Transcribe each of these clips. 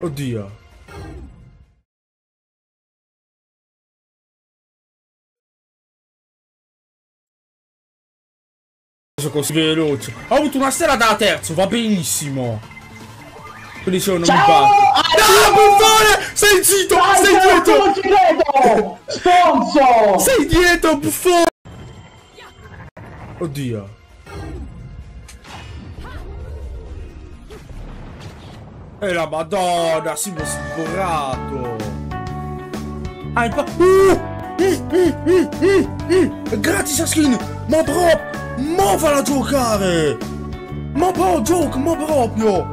Oddio. Sono così veloce. Ho avuto una sera da terzo, va benissimo. Quindi c'è un non mi No, buffone! Sei zitto! Dai, sei dietro! Non ci credo! Stronzo! Sei dietro, buffone! Oddio. E la madonna, Simo sborrato! Ah, il pa- uh! Grazie skin! Ma proprio! Ma falla giocare! Ma proprio gioco, ma proprio!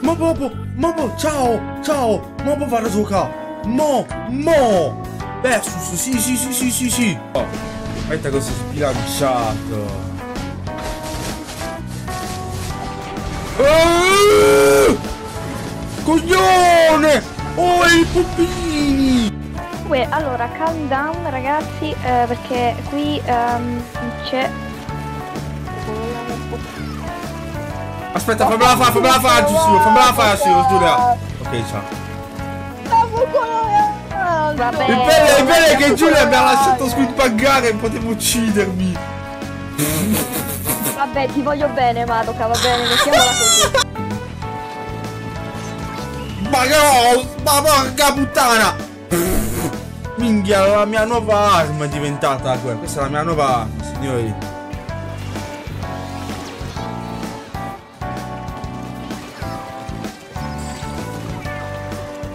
Ma proprio, ma proprio, ciao, ciao! Ma proprio vado a giocare! Mo, mo! Versus, sì, sì, sì, sì, sì, sì! Oh, aspetta cosa spilanciato! Ah! Coglione! Oh, i pupini! Uè, allora, calm down ragazzi, eh, perché qui um, c'è... Aspetta, oh, fammela fare, fammela fare, Giusino, fammela fare, Giusino, Giulia. Ok, ciao. Vabbè, il bello, il bello è che Giulia mi ha lasciato squidpaggare e poteva uccidermi. Vabbè, ti voglio bene, Madoka, va bene, mettiamola così. Ma che no, ma porca puttana! Minchia, la mia nuova arma è diventata quella. Questa è la mia nuova arma, signori.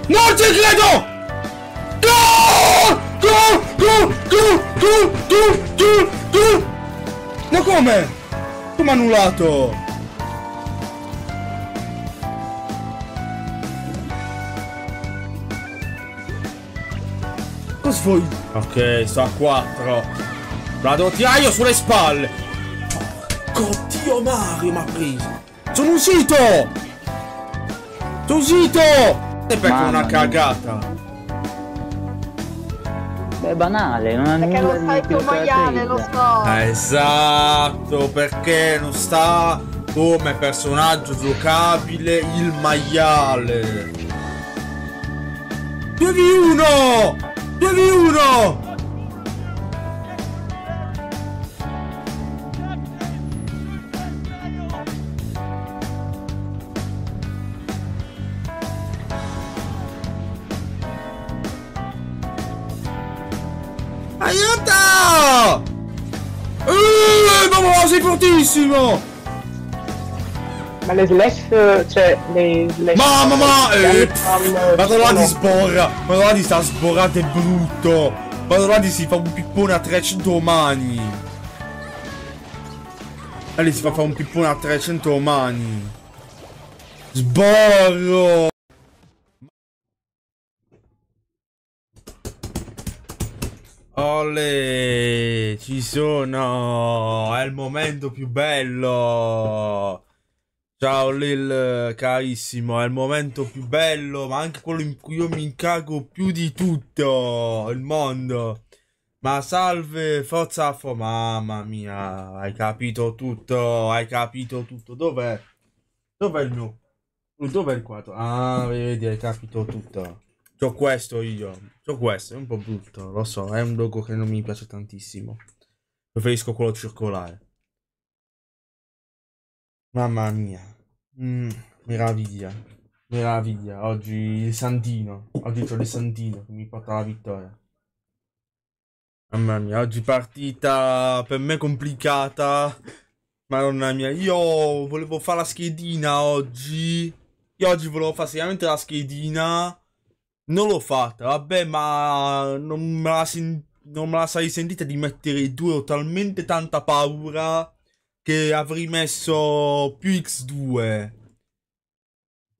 Non ci credo! No! Go! Go! Go! Go! Go! Go! No come? Come annullato? Cosa vuoi? Ok, sto a 4. Vado tiraio sulle spalle. Porco dio Mario mi ha preso. Sono uscito! Sono uscito! E becco una cagata è banale, non ha perché nulla non sai tuo maiale, lo so. Ah, esatto, perché non sta come personaggio giocabile il maiale. 2v1! 2v1! sei fortissimo! Ma le slash, cioè, le slash... Mamma ma! Eh, Madolati sborra! Madolati sta sborrato e brutto! Madolati si fa un pippone a 300 mani! E lì si fa fare un pippone a 300 mani! Sborro! Ole, ci sono, è il momento più bello. Ciao Lil, carissimo, è il momento più bello, ma anche quello in cui io mi incago più di tutto il mondo. Ma salve, forza Afro, mamma mia, hai capito tutto, hai capito tutto. Dov'è? Dov'è il mio? Dov'è il quadro? Ah, vedi, hai capito tutto. C'ho questo io. C'ho questo, è un po' brutto, lo so, è un logo che non mi piace tantissimo. Preferisco quello circolare. Mamma mia. Mm, meraviglia. Meraviglia. Oggi il Santino. Oggi c'ho il Santino che mi porta la vittoria. Mamma mia, oggi partita per me complicata. Madonna mia, io volevo fare la schedina oggi. Io oggi volevo fare seriamente la schedina non l'ho fatta, vabbè, ma non me, la sen- non me la sarei sentita di mettere i due. Ho talmente tanta paura che avrei messo più X2.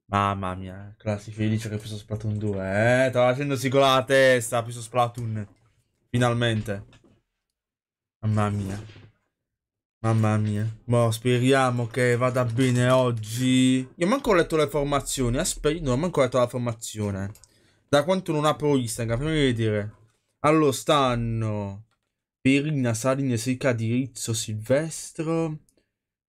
Mamma mia, classi felice che ho preso Splatoon 2, eh? Stava facendosi con la testa, ho preso Splatoon. Finalmente. Mamma mia. Mamma mia. Boh, speriamo che vada bene oggi. Io manco ho letto le formazioni. Aspetta, no, manco ho letto la formazione. Da quanto non apro Instagram, fammi vedere. Allora, stanno Perina, Saline, Sica di Rizzo, Silvestro,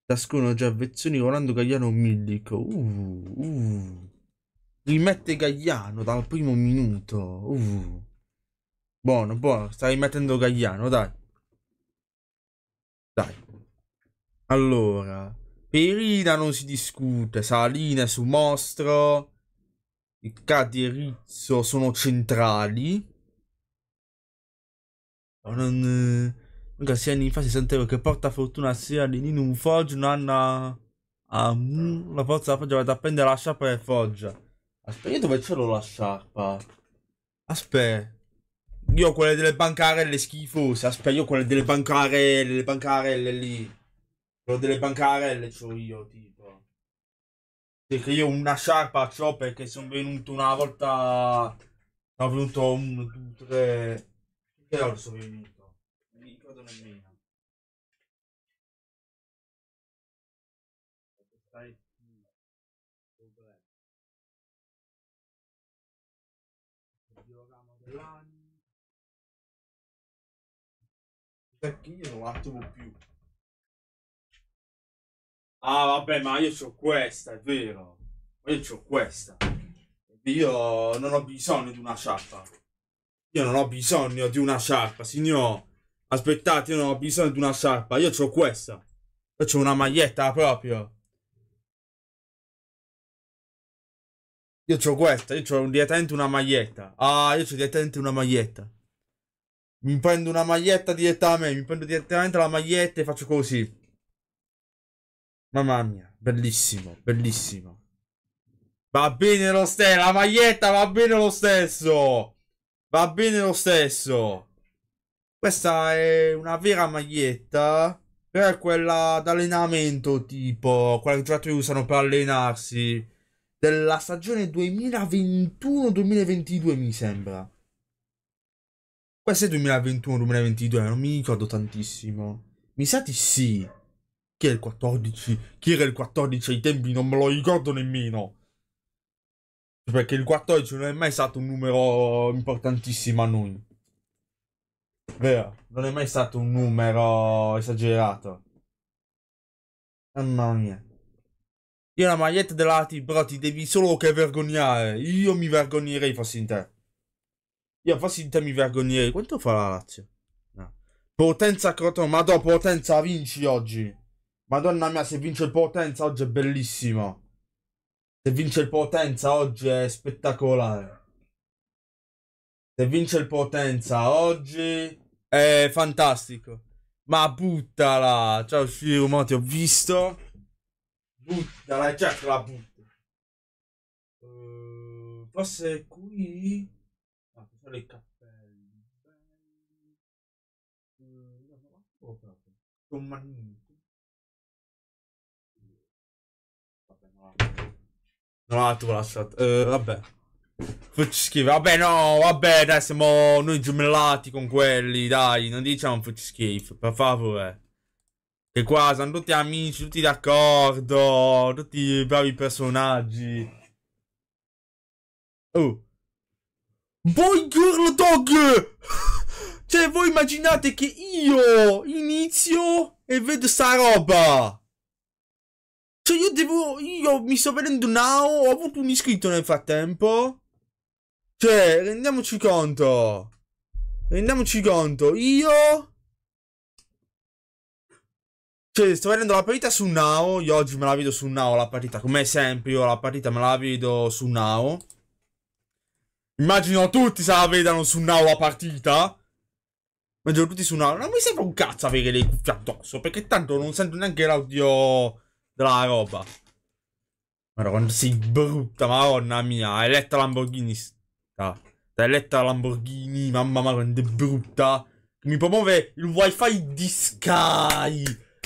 Tascuno, Giavezzoni, Rolando, Gagliano, Millico. Uh, uh. Rimette Gagliano dal primo minuto. Uh. Buono, buono. Stai rimettendo Gagliano, dai. Dai. Allora, Perina non si discute, Saline su mostro i K di Rizzo sono centrali. Non, eh, sei anni fa si senteva che porta fortuna sia di un Foggia, non ha la forza della Foggia, vado a prendere la sciarpa e Foggia. Aspetta, io dove ce l'ho la sciarpa? Aspetta. Io ho quelle delle bancarelle schifose, aspetta, io ho quelle delle bancarelle, le bancarelle lì. Quello delle bancarelle ce l'ho io, tipo che io una sciarpa ho perché sono venuto una volta sono venuto uno, due, tre che ore sono venuto non mi ricordo nemmeno dell'anno perché io non la trovo più Ah, vabbè, ma io ho questa, è vero. Ma Io ho questa. Io non ho bisogno di una sciarpa. Io non ho bisogno di una sciarpa, signor. Aspettate, io non ho bisogno di una sciarpa. Io ho questa. Io ho una maglietta proprio. Io ho questa, io ho direttamente una maglietta. Ah, io ho direttamente una maglietta. Mi prendo una maglietta direttamente, mi prendo direttamente la maglietta e faccio così. Mamma mia, bellissimo, bellissimo. Va bene lo stesso, la maglietta va bene lo stesso. Va bene lo stesso. Questa è una vera maglietta. Però è quella d'allenamento tipo, quella che i giocatori usano per allenarsi. Della stagione 2021-2022 mi sembra. Questa è 2021-2022, non mi ricordo tantissimo. Mi sa di sì. Chi è il 14? Chi era il 14 ai tempi? Non me lo ricordo nemmeno. Perché il 14 non è mai stato un numero importantissimo a noi. Vero, non è mai stato un numero esagerato. Mamma mia. Io la maglietta della però ti devi solo che vergognare. Io mi vergognerei fossi in te. Io fossi in te mi vergognerei. Quanto fa la Lazio? No. Potenza Crotone, ma dopo Potenza vinci oggi. Madonna mia, se vince il Potenza oggi è bellissimo. Se vince il Potenza oggi è spettacolare. Se vince il Potenza oggi è fantastico. Ma buttala. Ciao Shiro, ti ho visto. Buttala, è certo la butta. Uh, forse qui... Ah, sono i cappelli. Uh, no, no, no, Non l'ha lasciato. Uh, eh, vabbè. Fucci schifo. Vabbè, no, vabbè, dai, siamo noi gemellati con quelli, dai. Non diciamo fucci schifo, per favore. Che qua sono tutti amici, tutti d'accordo, tutti bravi personaggi. Oh. Boy Girl Dog! cioè, voi immaginate che io inizio e vedo sta roba? Cioè io devo... Io mi sto vedendo now, ho avuto un iscritto nel frattempo. Cioè, rendiamoci conto. Rendiamoci conto. Io... Cioè, sto vedendo la partita su Now. Io oggi me la vedo su Now la partita. Come sempre, io la partita me la vedo su Now. Immagino tutti se la vedano su Now la partita. Immagino tutti su Now. Non mi sembra un cazzo avere le cuffie addosso. Perché tanto non sento neanche l'audio della roba. Madonna, sei brutta, madonna mia. Hai letto Lamborghini? Ah, T'hai Lamborghini, mamma mia, quanto brutta. Mi promuove il wifi di Sky.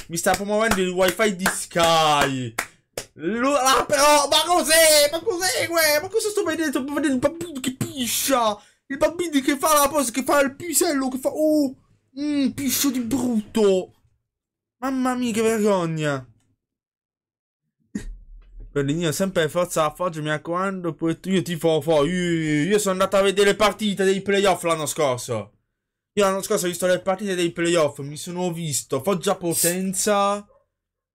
Mi sta promuovendo il wifi di Sky. Ah, però, ma cos'è? Ma cos'è, uè? Ma cosa sto vedendo? Sto vedendo il bambino che piscia. Il bambino che fa la posa, che fa il pisello, che fa... Oh, mm, piscio di brutto. Mamma mia, che vergogna. Berlino sempre forza a Foggia, mi raccomando. io tifo Foggia. Io, io sono andato a vedere le partite dei playoff l'anno scorso. Io l'anno scorso ho visto le partite dei playoff. Mi sono visto Foggia Potenza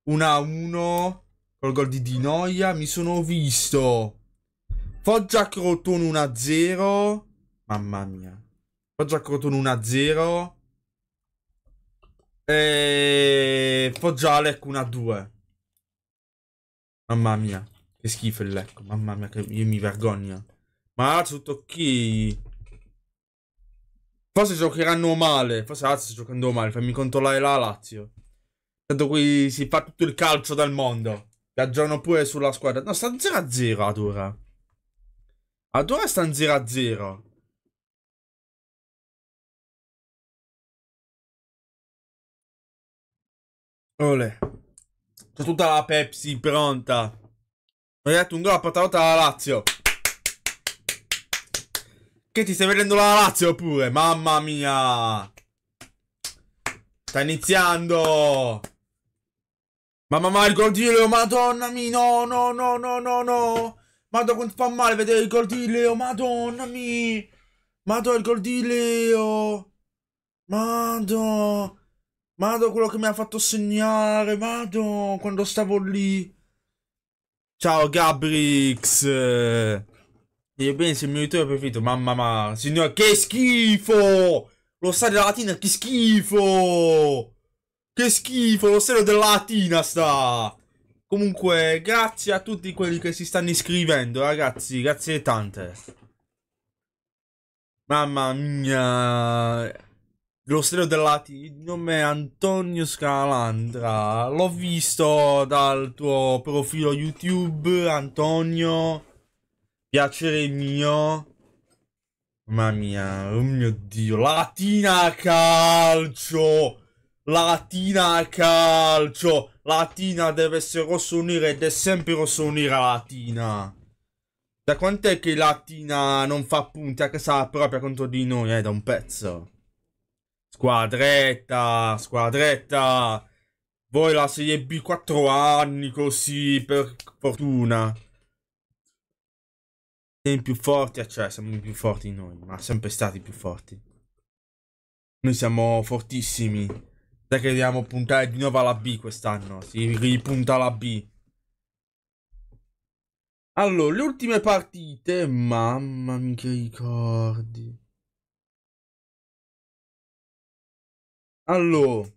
1-1 col gol di Di Noia. Mi sono visto Foggia Crotone 1-0. Mamma mia. Foggia Crotone 1-0. E Foggia Alec 1-2. Mamma mia, che schifo il lecco, mamma mia, che io mi vergogna. Ma tutto chi... Forse giocheranno male, forse Lazio sta giocando male, fammi controllare la Lazio. Tanto qui si fa tutto il calcio del mondo. Viaggiano pure sulla squadra. No, sta 0-0 ad ora. Ad ora sta 0-0. Olè. C'è tutta la Pepsi pronta. Mi hai dato un gol a rotta alla Lazio. Che ti stai vedendo la Lazio pure? Mamma mia. Sta iniziando. Mamma mia, il Cordileo, madonna mia, no, no, no, no, no, no. Madonna, quanto fa male vedere il Cordileo, oh, madonna mia. Madonna, il Cordileo. Oh. Madonna. Mado quello che mi ha fatto segnare, Mado, quando stavo lì. Ciao Gabrix. Io penso il mio YouTube preferito, mamma mia. Signore, che schifo! Lo stadio della Latina, che schifo! Che schifo, lo stadio della Latina sta! Comunque, grazie a tutti quelli che si stanno iscrivendo, ragazzi, grazie tante. Mamma mia lo stereo dell'ATI, il nome è Antonio Scalandra. L'ho visto dal tuo profilo YouTube, Antonio. Piacere mio. Mamma mia, oh mio Dio. Latina calcio! Latina calcio! Latina deve essere rosso unire ed è sempre rosso unire Latina. Da quant'è che Latina non fa punti a casa propria contro di noi? Eh, da un pezzo. Squadretta, squadretta. Voi la serie B 4 anni così, per fortuna. Siamo più forti, eh, cioè siamo i più forti noi, ma sempre stati più forti. Noi siamo fortissimi. Sai che dobbiamo puntare di nuovo alla B quest'anno, si ripunta la B. Allora, le ultime partite, mamma mia che ricordi. Allora,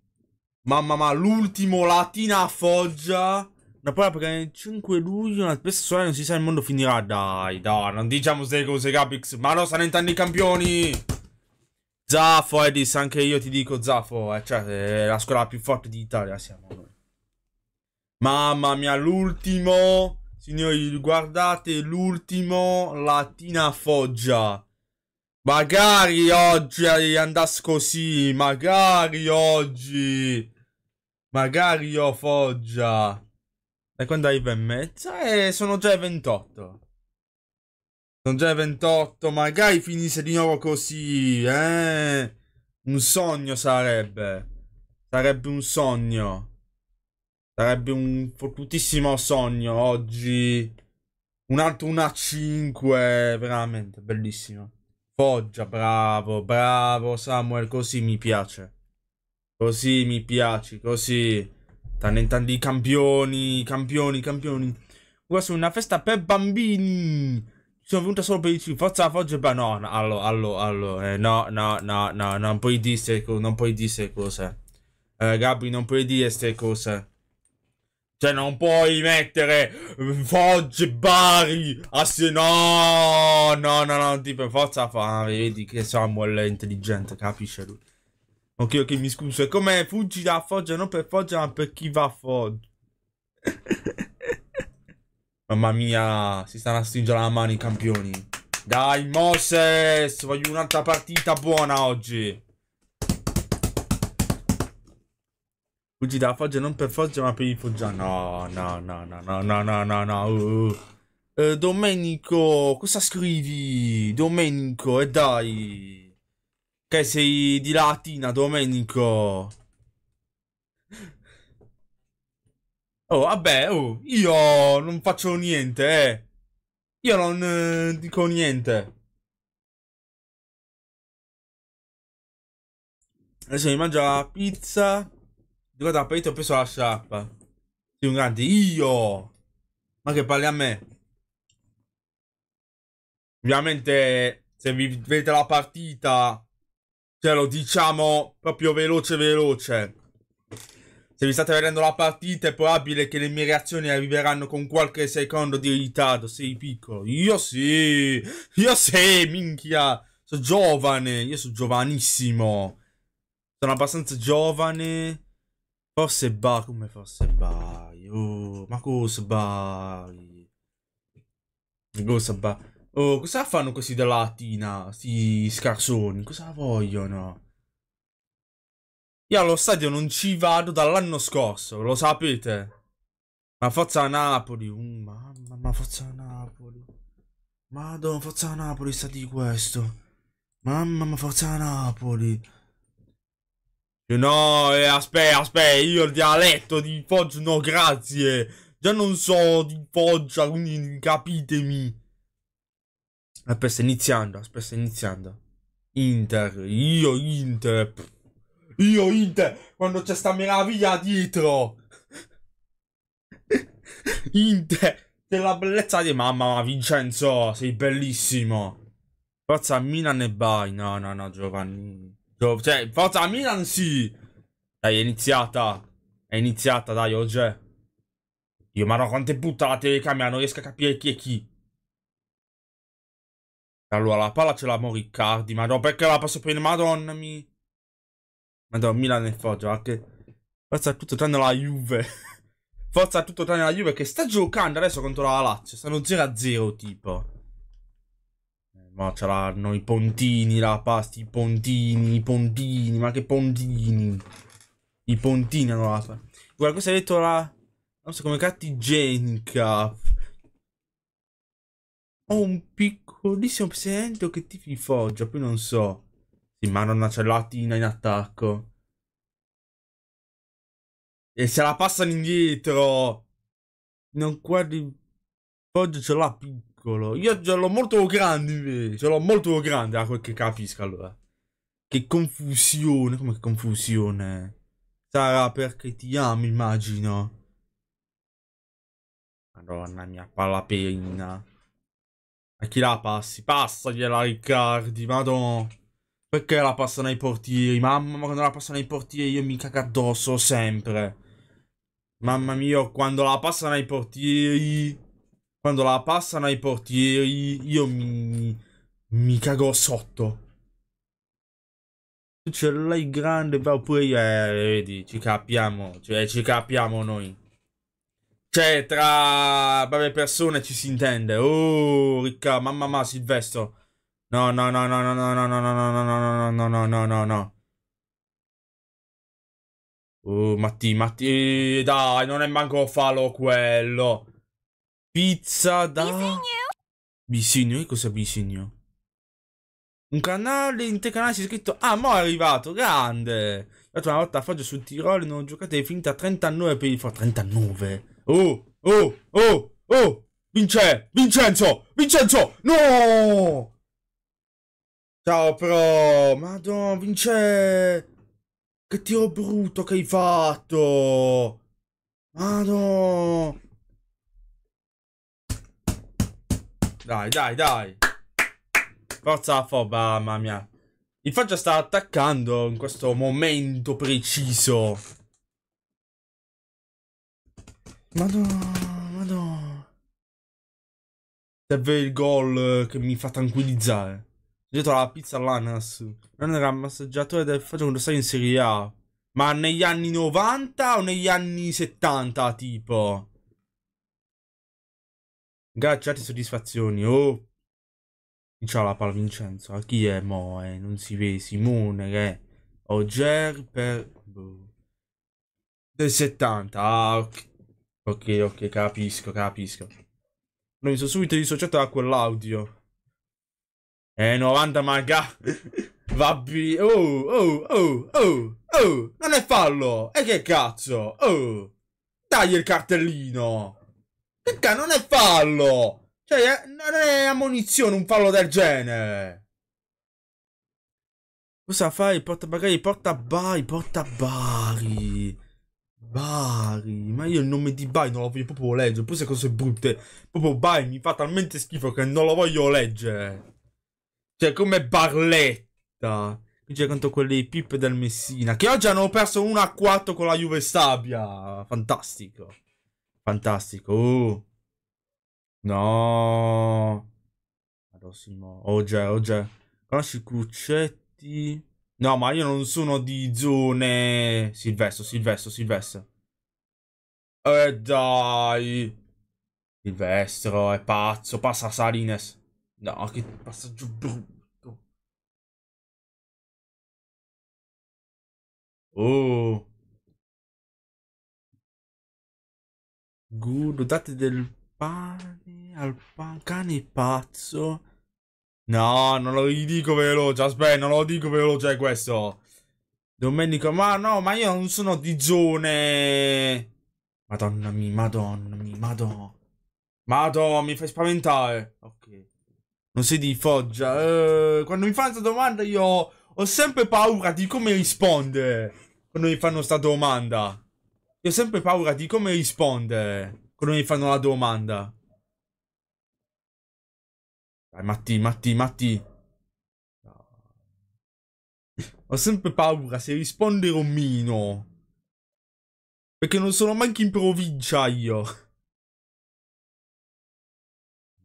mamma mia, l'ultimo Latina a Foggia. Da poi perché nel 5 luglio una spesa solare non si sa il mondo finirà. Dai, dai, non diciamo queste cose, Gabix. Ma no, saranno in tanti campioni. Zaffo, Edis, anche io ti dico Zaffo. Eh, cioè, la scuola più forte d'Italia siamo noi. Mamma mia, l'ultimo. Signori, guardate l'ultimo Latina Foggia. Magari oggi andasse così, magari oggi. Magari io foggia. E quando arriva e mezza? Eh, sono già 28. Sono già 28, magari finisse di nuovo così, eh. Un sogno sarebbe. Sarebbe un sogno. Sarebbe un fottutissimo sogno oggi. Un altro 1 a 5, veramente, bellissimo. Foggia, bravo, bravo Samuel, così mi piace. Così mi piaci, così. i campioni, campioni, campioni. Questa è una festa per bambini. Sono venuta solo per dirci forza Foggia, ma no, no, allora, allora, allora, eh, no, no, no, no, non puoi dire queste cose, non puoi dire queste cose. Eh, Gabri, non puoi dire queste cose. Cioè, non puoi mettere mm, Foggia e Bari a ah, no, no, no, no, tipo, forza fare, vedi che Samuel è intelligente, capisce lui. Ok, ok, mi scuso, è come fuggi da Foggia, non per Foggia, ma per chi va a Foggia. Mamma mia, si stanno a stringere la mano i campioni. Dai, Moses, voglio un'altra partita buona oggi. Fuggi da Foggia non per Foggia ma per il Foggia. No, no, no, no, no, no, no, no, no. Uh. Uh, eh, Domenico, cosa scrivi? Domenico, e eh dai. Che sei di Latina, Domenico. Oh, vabbè, oh, io non faccio niente, eh. Io non eh, dico niente. Adesso mi mangio la pizza. Dico da ho preso la sciarpa. Sei un grande. Io! Ma che parli a me? Ovviamente, se vi vedete la partita, cioè lo diciamo proprio veloce veloce. Se vi state vedendo la partita è probabile che le mie reazioni arriveranno con qualche secondo di ritardo. Sei piccolo. Io sì. Io sì, minchia. Sono giovane. Io sono giovanissimo. Sono abbastanza giovane. Forse ba, come forse ba, oh, ma cosa ba? Cosa ba? Oh, cosa fanno questi da Latina, sti scarsoni? Cosa vogliono? Io allo stadio non ci vado dall'anno scorso, lo sapete. Ma forza Napoli, uh, mamma, ma forza Napoli. Madonna, forza Napoli sta di questo. Mamma, ma forza Napoli. No, eh, aspetta, aspetta, io il dialetto di Foggia, no grazie. Già non so di Foggia, quindi capitemi. Aspetta, iniziando, aspetta, iniziando. Inter, io Inter. Pff. Io Inter, quando c'è sta meraviglia dietro. Inter, della bellezza di mamma, ma Vincenzo, sei bellissimo. Forza Milan e Bai, no, no, no, Giovanni. Dove, cioè, forza Milan sì! Dai, è iniziata. È iniziata, dai, oggi è. Dio, ma no, quante butta la telecamera, non riesco a capire chi è chi. Allora, la palla ce l'ha Moriccardi, ma no, perché la passo prima? Madonna mi... Madonna, Milan e Foggia, anche... Forza tutto tranne la Juve. Forza tutto tranne la Juve che sta giocando adesso contro la Lazio. Stanno 0-0 tipo. Ma l'hanno i pontini, la rapasti, i pontini, i pontini, ma che pontini. I pontini hanno la... Guarda, questa è detto la... Non so come catti igienica. Ho un piccolissimo presente o che tipo di Foggia, poi non so. Sì, ma non c'è latina in attacco. E se la passano indietro. Non guardi... Foggia ce l'ha più piccolo. Io ce l'ho molto grande invece. Ce l'ho molto grande, a ah, quel che capisco allora. Che confusione. Come che confusione? Sarà perché ti amo, immagino. Madonna mia, pallapena. A chi la passi? Passagliela, Riccardi, madonna. Perché la passano ai portieri? Mamma, mia, quando la passano ai portieri io mi cago addosso sempre. Mamma mia, quando la passano ai portieri quando la passano ai portieri, io mi, mi cago sotto. Tu ce l'hai grande, va pure io, eh, vedi, ci capiamo, cioè ci capiamo noi. Cioè, tra varie persone ci si intende. Oh, ricca, mamma mia, Silvestro. No, no, no, no, no, no, no, no, no, no, no, no, no, no, no, no, no. Oh, Matti, Matti, dai, non è manco falo quello. Pizza da... Bisigno? Che cos'è bisogno? Un canale canale si è scritto... Ah, mo' è arrivato, grande! Dato una volta a Faggio sul Tirolo non giocate è finita 39 per il for 39. Oh, oh, oh, oh! Vince! Vincenzo! Vincenzo! No! Ciao, pro! Madonna, Vince! Che tiro brutto che hai fatto! Madonna! Dai, dai, dai. Forza Foba, mamma mia. Il Foggia sta attaccando in questo momento preciso. Madonna, madonna. Serve il gol che mi fa tranquillizzare. Dietro la pizza all'ananas. Non era massaggiatore del Foggia quando stai in Serie A. Ma negli anni 90 o negli anni 70, tipo? Gaggiate soddisfazioni. Oh. Ciao la palla Vincenzo. A chi è Moe? Eh? Non si vede. Simone che è. Oger per... Boh. Del 70. Ah, ok. Ok, ok, capisco, capisco. Non mi sono subito dissociato da quell'audio. Eh, 90 maga. Vabbè. Oh, oh, oh, oh, oh. Non è fallo. E che cazzo? Oh. Dai il cartellino. Perché non è fallo! Cioè, non è ammonizione un fallo del genere. Cosa fai? Porta bagagli, porta Bari, porta Bari. Bari, ma io il nome di Bari non lo voglio proprio leggere, pure se cose brutte. Proprio Bari mi fa talmente schifo che non lo voglio leggere. Cioè, come Barletta. Cioè, contro quelle pippe del Messina, che oggi hanno perso 1-4 a con la Juve Stabia. Fantastico. Fantastico. Uh. No. Prossimo. Oggi, oggi. Conosci Cuccetti? No, ma io non sono di zone... Silvestro, Silvestro, Silvestro. E eh, dai. Silvestro è pazzo. Passa Salines. No, che passaggio brutto. Oh. Guru, dotate del pane al pan, cane pazzo. No, non lo dico veloce, aspetta, non lo dico veloce questo. Domenico, ma no, ma io non sono di zone. Madonna mia, madonna mia, madonna. Madonna, mi fai spaventare. Ok. Non sei di Foggia. Eh, quando mi fanno questa domanda io ho sempre paura di come rispondere. Quando mi fanno questa domanda. Io ho sempre paura di come rispondere quando mi fanno la domanda. Dai, Matti, Matti, Matti. ho sempre paura se risponde Romino. Perché non sono manco in provincia io.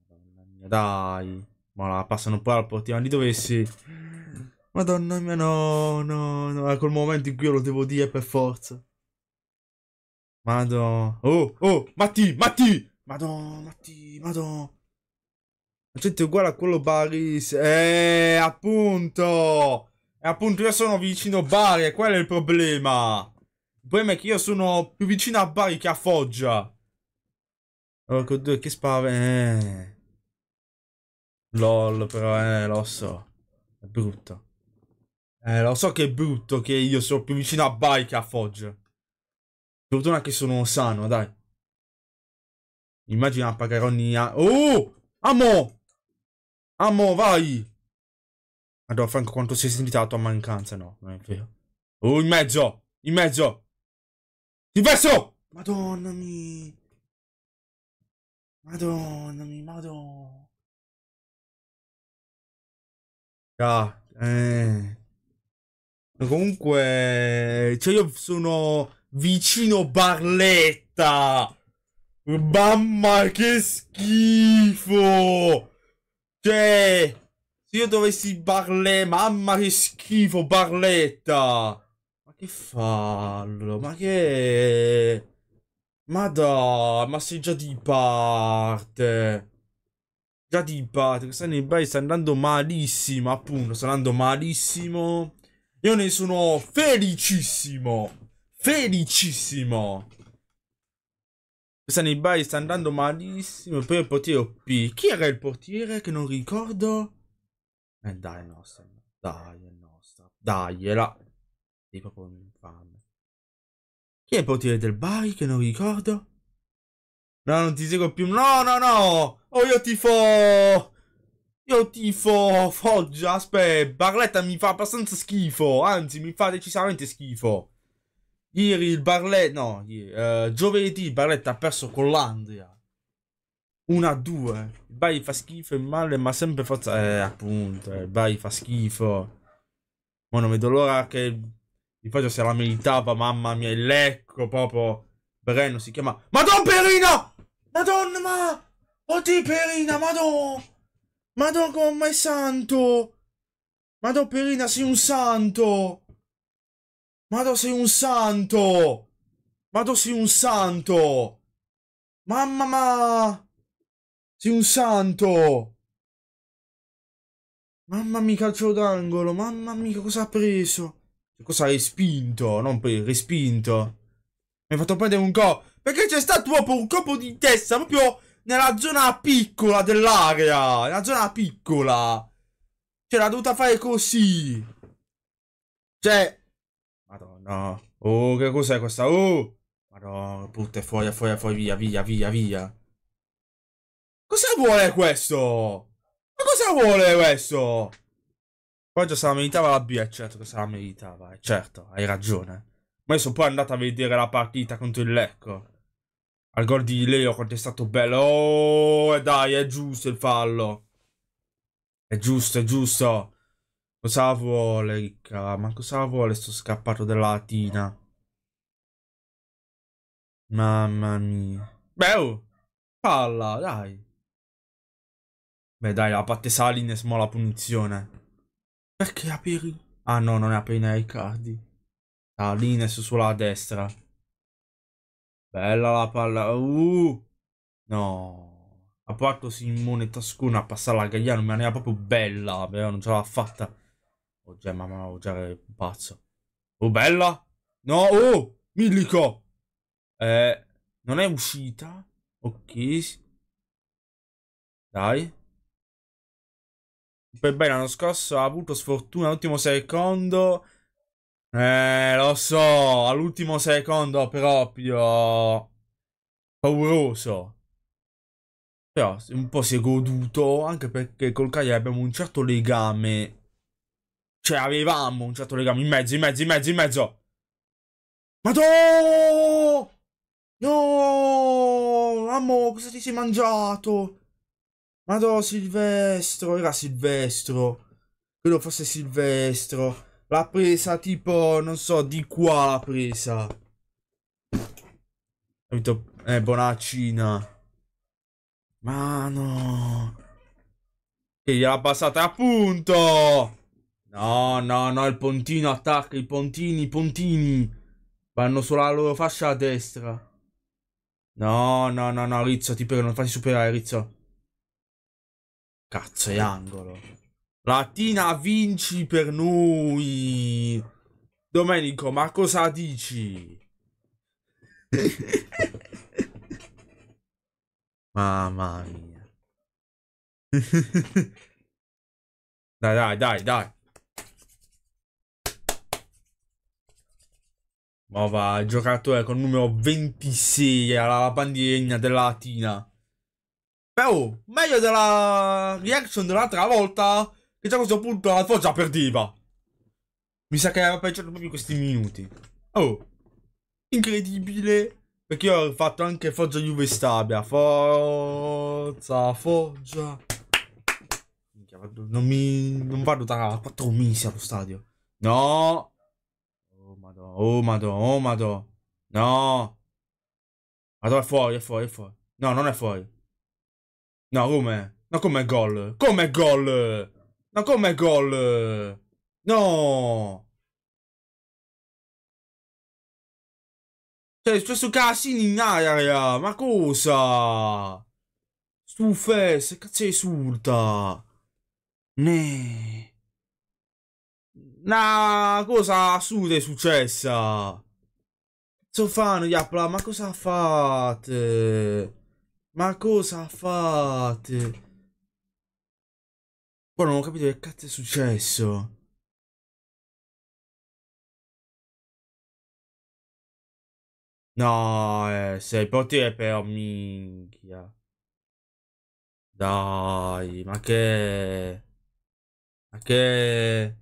Madonna mia, dai. Ma la passano poi al portiere, di dovessi. Madonna mia, no, no, no. È quel momento in cui io lo devo dire per forza. Madò. Oh, oh, Matti, Matti! Madò, Matti, madò. La gente è uguale a quello Baris. Eh, appunto. E eh, appunto io sono vicino a Bari, e quello è il problema. Il problema è che io sono più vicino a Bari che a Foggia. Porco due, che spaventa. Eh. Lol, però, eh, lo so. È brutto. Eh, lo so che è brutto che io sono più vicino a Bari che a Foggia. Fortuna che sono sano, dai. Immagina pagare ogni... Oh! Amo! Amo, vai! Madonna, Franco, quanto sei sentitato a mancanza, no? Non è vero. Oh, in mezzo! In mezzo! Ti Madonna mia! Madonna mia, madonna... Ah, eh... Comunque... Cioè, io sono vicino Barletta. Mamma che schifo. Cioè, se io dovessi Barletta, mamma che schifo Barletta. Ma che fallo, ma che... Ma dai, ma sei già di parte. Già di parte, quest'anno in Bay sta andando malissimo, appunto, sta andando malissimo. Io ne sono felicissimo. Felicissimo. Sanibai sta andando malissimo. Poi il portiere OP. Chi era il portiere che non ricordo? Eh dai, è no, dai, è nostra. Dai, è la... Sei proprio un infame. Chi è il portiere del Bari che non ricordo? No, non ti seguo più. No, no, no! Oh, io tifo! Io tifo Foggia, aspetta, Barletta mi fa abbastanza schifo, anzi mi fa decisamente schifo. Ieri il Barletta, no, ieri, eh, giovedì il Barletta ha perso con l'Andria. 1-2. Il Bari fa schifo e male, ma sempre forza... Eh, appunto, il Bari fa schifo. Ma non vedo l'ora che... Il Faggio se la meritava, mamma mia, il lecco proprio... Breno si chiama... Madonna Perina! Madonna, ma... Oddio Perina, madonna! Madonna, come è santo! Madonna Perina, sei un santo! Mado sei un santo! Mado sei un santo! Mamma ma! Sei un santo! Mamma mia calcio d'angolo, mamma mia cosa ha preso? Cosa hai spinto? Non preso, respinto. Mi hai fatto prendere un colpo. Perché c'è stato proprio un colpo di testa proprio nella zona piccola dell'area. Nella zona piccola. Cioè l'ha dovuta fare così. Cioè, No. Oh, che cos'è questa? Oh! Madonna, putte fuori, fuori, fuori, via, via, via, via. Cosa vuole questo? Ma cosa vuole questo? Poi già se la meritava la B, è eh, certo che se la meritava, è eh, certo, hai ragione. Ma io sono poi andato a vedere la partita contro il Lecco. Al gol di Leo quanto è stato bello. Oh, e eh, dai, è giusto il fallo. È giusto, è giusto. Cosa vuole, ricca? Ma cosa vuole sto scappato della Tina? Mamma mia. Beh, oh, palla, dai. Beh, dai, la parte Salin e la punizione. Perché apri... Ah, no, non è appena i cardi. Riccardi. Salines sulla destra. Bella la palla. Uh! No. Ha provato Simone Tascuna a passare la Gagliano, ma ne era proprio bella, però non ce l'ha fatta. Oh, già, cioè, mamma, oh, già, cioè, pazzo. Oh, bella! No, oh! Millico! Eh, non è uscita? Ok. Dai. Poi bene, l'anno scorso ha avuto sfortuna all'ultimo secondo. Eh, lo so, all'ultimo secondo proprio pauroso. Però un po' si è goduto, anche perché col Cagliari abbiamo un certo legame cioè, avevamo un certo legame in mezzo, in mezzo, in mezzo, in mezzo. Madò! No! Ammo, cosa ti sei mangiato? Madò, Silvestro. Era Silvestro. Credo fosse Silvestro. L'ha presa tipo, non so, di qua l'ha presa. Capito? Eh, Ma no. Che gliel'ha passata appunto. No, no, no, il pontino attacca, i pontini, i pontini. Vanno sulla loro fascia a destra. No, no, no, no, Rizzo, ti prego, non farti superare, Rizzo. Cazzo, è angolo. Latina, vinci per noi. Domenico, ma cosa dici? Mamma mia. dai, dai, dai, dai. Ma va, il giocatore con il numero 26 alla bandiera della Latina. Però, meglio della reaction dell'altra volta, che già a questo punto la forza perdiva. Mi sa che aveva peggiorato certo proprio questi minuti. Oh, incredibile. Perché io ho fatto anche Foggia Juve Stabia. Forza, Foggia. Non mi. Non vado da 4 mesi allo stadio. No, Oh, madò, oh, madò. No. Madò, è fuori, è fuori, è fuori. No, non è fuori. No, come? No, come gol? Come gol? No, come gol? No. Cioè, questo casino in aria, ma cosa? Stufe, se cazzo insulta. Nee. Una cosa assurda è successa. Zofano gli appla, ma cosa fate? Ma cosa fate? Poi non ho capito che cazzo è successo. No, eh, sei potente però, minchia. Dai, ma che... Ma che...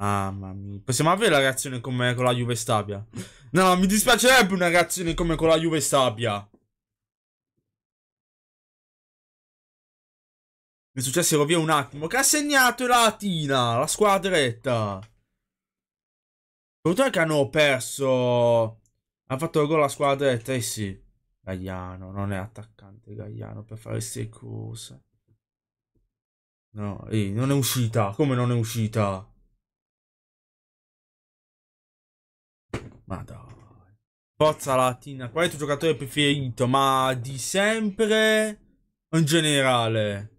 Mamma mia. Possiamo avere la reazione come con la Juve Stabia? No, mi dispiacerebbe una reazione come con la Juve Stabia. Mi è successo via un attimo. Che ha segnato la Tina, la squadretta. Conto che hanno perso. Ha fatto gol la squadretta, eh sì. Gagliano, non è attaccante Gagliano per fare queste cose. No, eh, non è uscita. Come non è uscita? Ma dai. Forza Latina, qual è il tuo giocatore preferito? Ma di sempre in generale.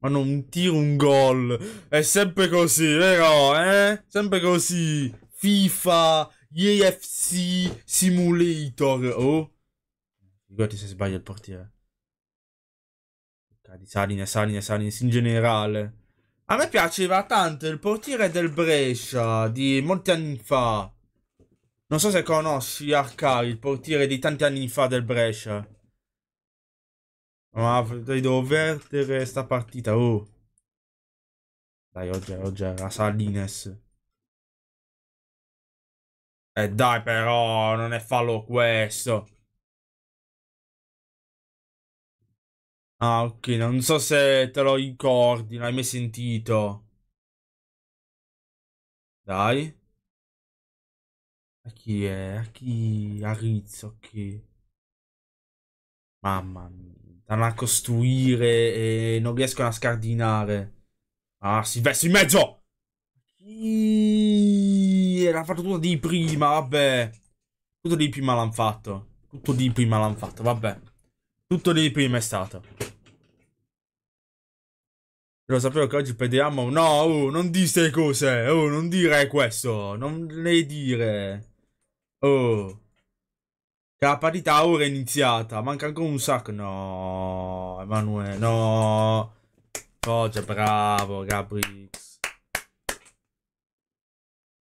Ma non tiro un gol. È sempre così, vero? Eh? Sempre così. FIFA, EFC, Simulator. Oh. Figurati se sbaglio il portiere. Di Salines, Salines, Salines in generale. A me piaceva tanto il portiere del Brescia di molti anni fa. Non so se conosci Arcari, il portiere di tanti anni fa del Brescia. Ma devo perdere sta partita, oh. Dai, oggi, oggi era Salines. E eh dai, però, non è fallo questo. Ah, ok, non so se te lo ricordi, non hai mai sentito. Dai. A chi è? A chi? A Rizzo, che... Mamma mia, da a costruire e non riescono a scardinare. Ah, Silvestro in mezzo! Chi? Era fatto tutto di prima, vabbè. Tutto di prima l'hanno fatto. Tutto di prima l'hanno fatto, vabbè. Tutto di prima è stato. Lo sapevo che oggi perdiamo. No, oh, non di queste cose. Oh, non dire questo. Non le dire. Oh. Che la partita ora è iniziata. Manca ancora un sacco. No, Emanuele, no. Cosa, oh, bravo, Gabrix.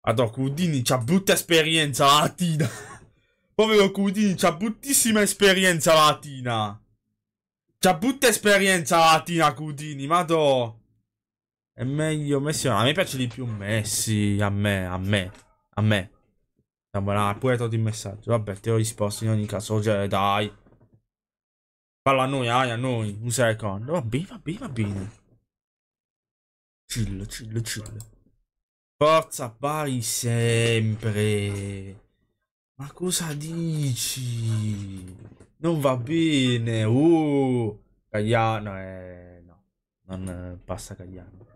Adò, Cudini c'ha brutta esperienza latina. Povero Cudini c'ha bruttissima esperienza latina. C'ha brutta esperienza latina, Cudini, do. È meglio Messi. a me piace di più Messi. A me, a me, a me. No, ma no, pure tolto il messaggio. Vabbè, te l'ho risposto in ogni caso. Cioè, dai. Parla a noi, ai, eh, a noi. Un secondo. Va bene, va bene, va bene. Chill, chill, chill. Forza Bari sempre. Ma cosa dici? Non va bene. Uh. Cagliano, eh, no. Non eh, passa Cagliano.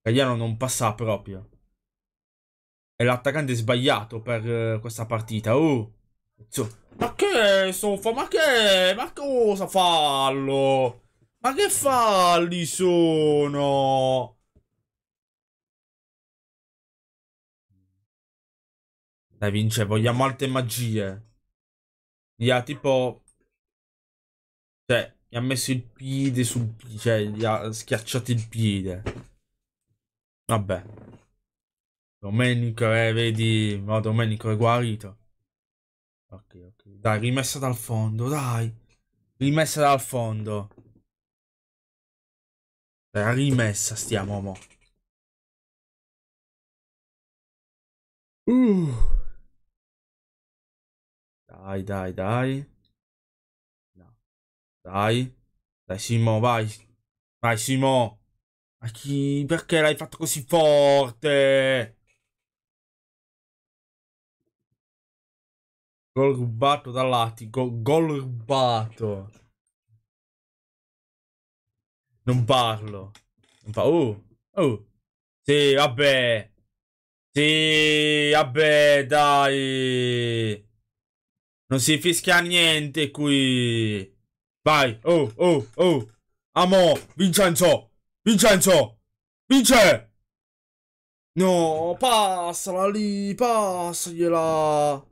Cagliano non passa proprio è l'attaccante sbagliato per eh, questa partita. Oh, ma che soffa? Ma che? Ma cosa fallo? Ma che falli sono? Dai, vince, vogliamo altre magie. Gli ha tipo... Cioè, gli ha messo il piede sul... Cioè, gli ha schiacciato il piede. Vabbè. Domenico, eh, vedi, ma Domenico è guarito. Ok, ok. Dai, rimessa dal fondo, dai. Rimessa dal fondo. La rimessa stiamo, mo. Uh. Dai, dai, dai. No. Dai. Dai, Simo, vai. Vai, Simo. Ma chi... Perché l'hai fatto così forte? Gol rubato dall'attico. Gol rubato. Non parlo. Non parlo. Oh. Oh. Sì, vabbè. Sì, vabbè, dai. Non si fischia niente qui. Vai. Oh, oh, oh. Amo. Vincenzo. Vincenzo. Vince. No, passala lì. Passagliela.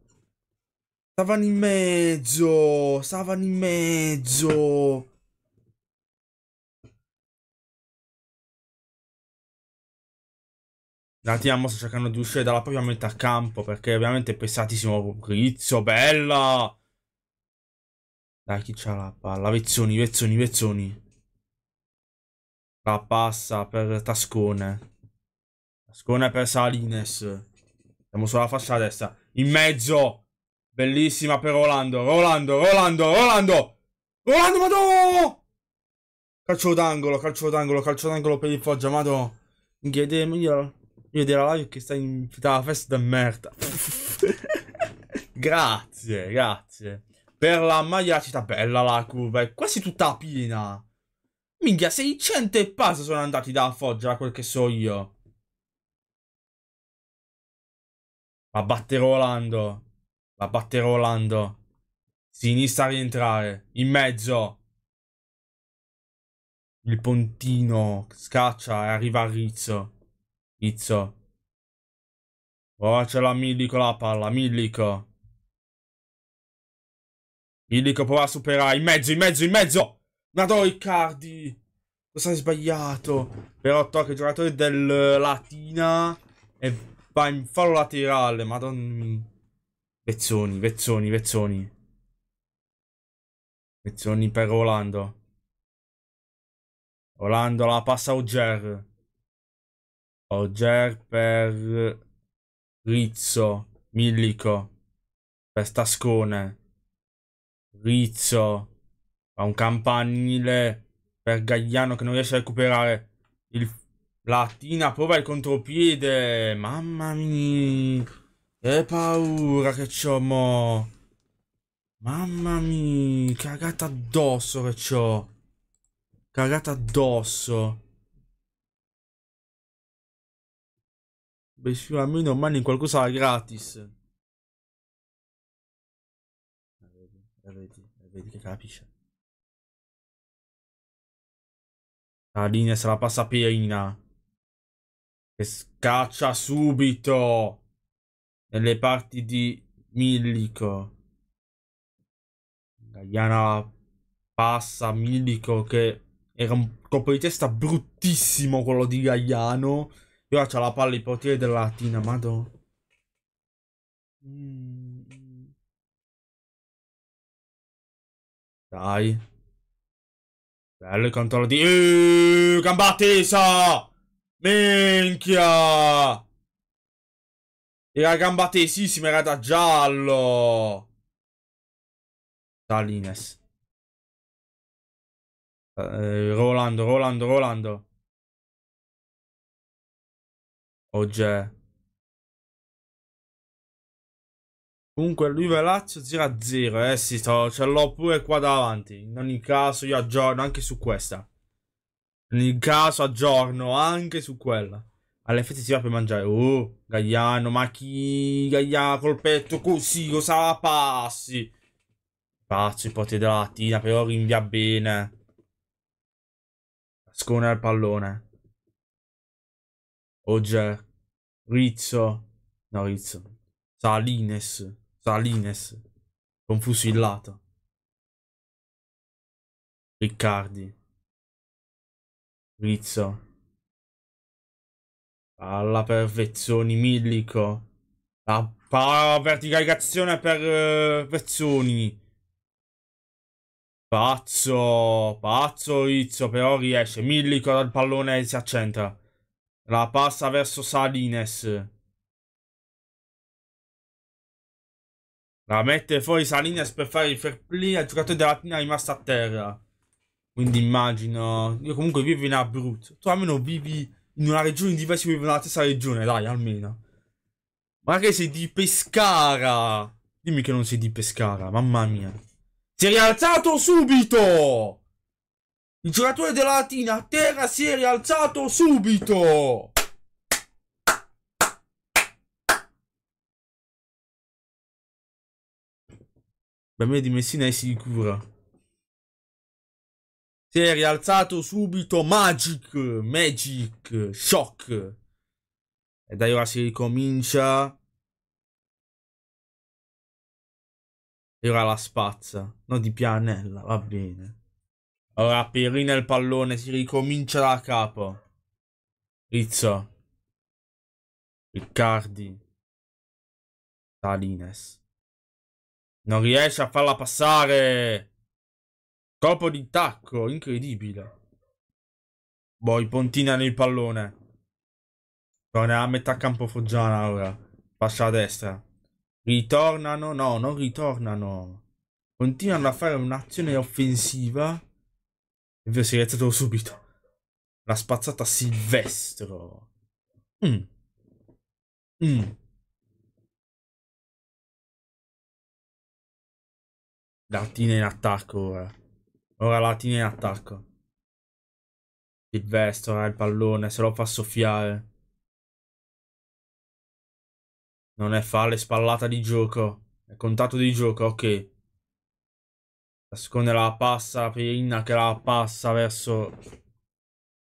Stavano in mezzo! Stavano in mezzo! La Tiamo sta cercando di uscire dalla propria metà campo perché è pesatissimo. Rizzo, bella! Dai, chi c'ha la palla? Vezzoni, Vezzoni, Vezzoni. La passa per Tascone. Tascone per Salines. Siamo sulla fascia destra. In mezzo! Bellissima per Rolando. Rolando, Rolando, Rolando. Rolando, madò! Calcio d'angolo, calcio d'angolo, calcio d'angolo per il Foggia, madò. Chiede migliore. Io dirò live che sta in la festa da merda. grazie, grazie. Per la maglia città bella la curva, è quasi tutta piena. Minchia, 600 e passa sono andati da Foggia, da quel che so io. Ma batte Rolando. La batte Rolando. Sinistra a rientrare. In mezzo. Il pontino scaccia e arriva Rizzo. Rizzo. Ora oh, c'è la Millico la palla. Millico. Millico prova a superare. In mezzo, in mezzo, in mezzo. Nado Riccardi. Cosa hai sbagliato? Però tocca il giocatore del Latina. E va in fallo laterale. Madonna mia. Vezzoni, Vezzoni, Vezzoni. Vezzoni per Olando. Olando la passa Auger. Auger per Rizzo, Millico, per Stascone. Rizzo fa un campanile per Gagliano che non riesce a recuperare. Il Latina prova il contropiede. Mamma mia. E paura che c'ho mo. Mamma mia, cagata addosso che c'ho. Cagata addosso. Beh, sì, almeno mani qualcosa gratis. La eh, vedi, la eh, vedi, la eh, vedi che capisce. La linea se la passa Pierina. Che scaccia subito nelle parti di Millico. Gaiana passa Millico che era un colpo di testa bruttissimo quello di Gaiano. E ora c'ha la palla di portiere della Latina, madò. Dai. Bello il controllo di... Eeeh, Gambattesa! Minchia! Era gamba tesissima, era da giallo. Salines. Eh, Rolando, Rolando, Rolando. Oggi. Comunque lui e Lazio 0-0. Eh sì, sto, ce l'ho pure qua davanti. In ogni caso io aggiorno anche su questa. In ogni caso aggiorno anche su quella. All'FC si va per mangiare. Oh, Gagliano, ma chi? Gagliano col petto così, cosa la passi? Pazzo, i poti della Latina, però rinvia bene. Scone al pallone. Ogger. Rizzo. No, Rizzo. Salines. Salines. Confuso illato. Riccardi. Rizzo alla perfezione Millico. La verticalizzazione per Verzoni. Eh, pazzo, pazzo Rizzo, però riesce. Millico dal pallone si accentra. La passa verso Salines. La mette fuori Salines per fare il fair play al giocatore della Latina rimasto a terra. Quindi immagino... Io comunque vivo in Abruzzo. Tu almeno vivi in una regione diversa vive nella stessa regione, dai, almeno. Ma che sei di Pescara? Dimmi che non sei di Pescara, mamma mia. Si è rialzato subito! Il giocatore della Latina a terra si è rialzato subito! Per me di Messina è sicura. Si è rialzato subito Magic, Magic, Shock. E da ora si ricomincia. E ora la spazza. No, di pianella, va bene. Ora Pirina il pallone, si ricomincia da capo. Rizzo. Riccardi. Salines. Non riesce a farla passare. Colpo di tacco, incredibile. Boh, pontina nel pallone. Torna a metà campo Foggiana ora. Passa a destra. Ritornano, no, non ritornano. Continuano a fare un'azione offensiva. Invece si è rialzato subito. La spazzata Silvestro. Mm. Mm. Latina in attacco ora. Ora Latini in attacco. Il ha eh, il pallone, se lo fa soffiare. Non è falle, spallata di gioco. È contatto di gioco, ok. La seconda la passa, la Pirinna che la passa verso...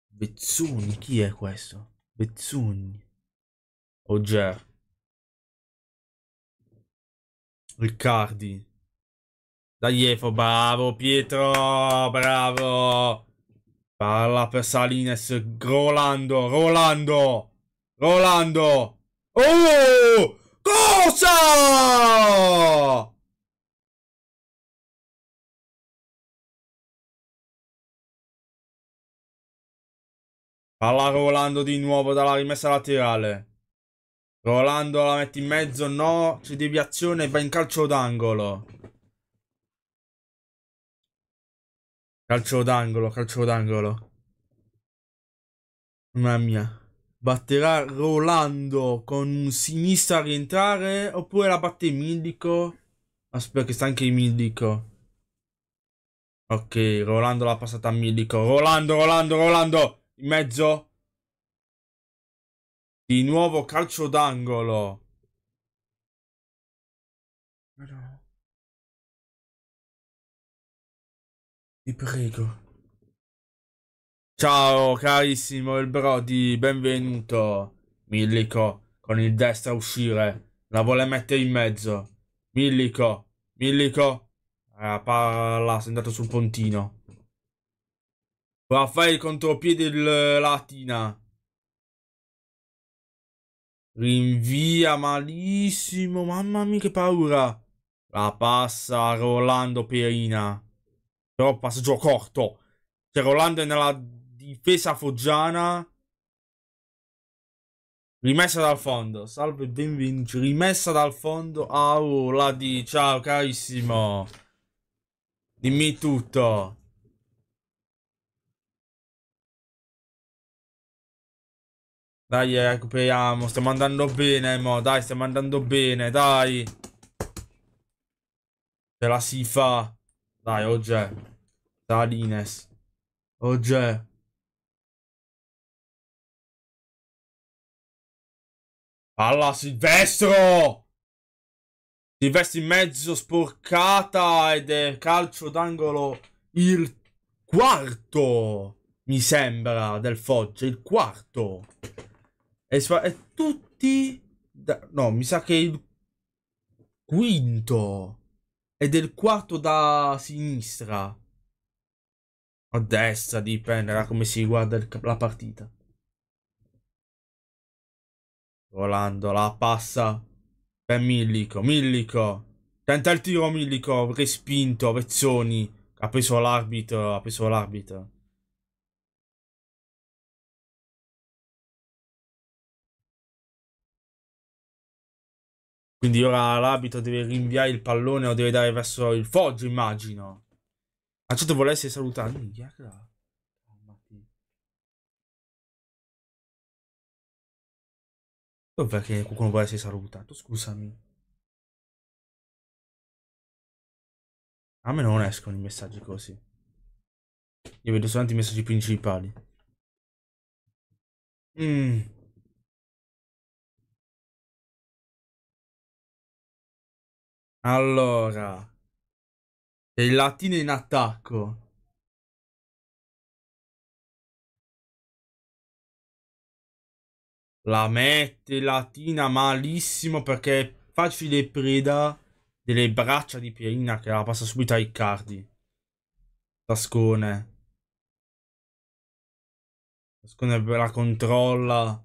Bezzuni, chi è questo? Bezzuni. Oger. Riccardi. Dai Efo, bravo Pietro, bravo. Palla per Salines, Rolando, Rolando, Rolando. Oh! Cosa? Palla Rolando di nuovo dalla rimessa laterale. Rolando la mette in mezzo, no, c'è deviazione, va in calcio d'angolo. Calcio d'angolo, calcio d'angolo. Mamma mia. Batterà Rolando con un sinistra a rientrare oppure la batte Milico? Aspetta che sta anche il Milico. Ok, Rolando l'ha passata a Milico. Rolando, Rolando, Rolando! In mezzo. Di nuovo calcio d'angolo. No. Ti prego. Ciao carissimo il Brody, benvenuto. Millico, con il destro a uscire. La vuole mettere in mezzo. Millico, Millico. La eh, palla, è andato sul pontino. Va a fare il contropiede il eh, Latina. Rinvia malissimo, mamma mia che paura. La passa Rolando Perina però passaggio corto. Cioè, Rolando è nella difesa foggiana. Rimessa dal fondo. Salve, benvenuti. Rimessa dal fondo. Au, la di. Ciao, carissimo. Dimmi tutto. Dai, recuperiamo. Stiamo andando bene, mo. Dai, stiamo andando bene, dai. Ce la si fa. Dai, oggi. Dalines. Oggi. Palla Silvestro! Silvestro in mezzo sporcata ed è calcio d'angolo il quarto, mi sembra, del Foggia. Il quarto. E, e tutti... Da, no, mi sa che il quinto è del quarto da sinistra. A destra, dipende da come si guarda il, la partita. Rolando la passa per Millico. Millico tenta il tiro. Millico respinto. Vezzoni ha preso l'arbitro. Ha preso l'arbitro. Quindi ora l'abito deve rinviare il pallone o deve dare verso il Foggio, immagino. Ma certo vuole essere salutato. Dov'è che qualcuno vuole essere salutato? Scusami. A me non escono i messaggi così. Io vedo soltanto i messaggi principali. Mmm. Allora. E Il latino in attacco. La mette latina malissimo perché è facile preda delle braccia di Pierina che la passa subito ai cardi. Tascone. Tascone la controlla.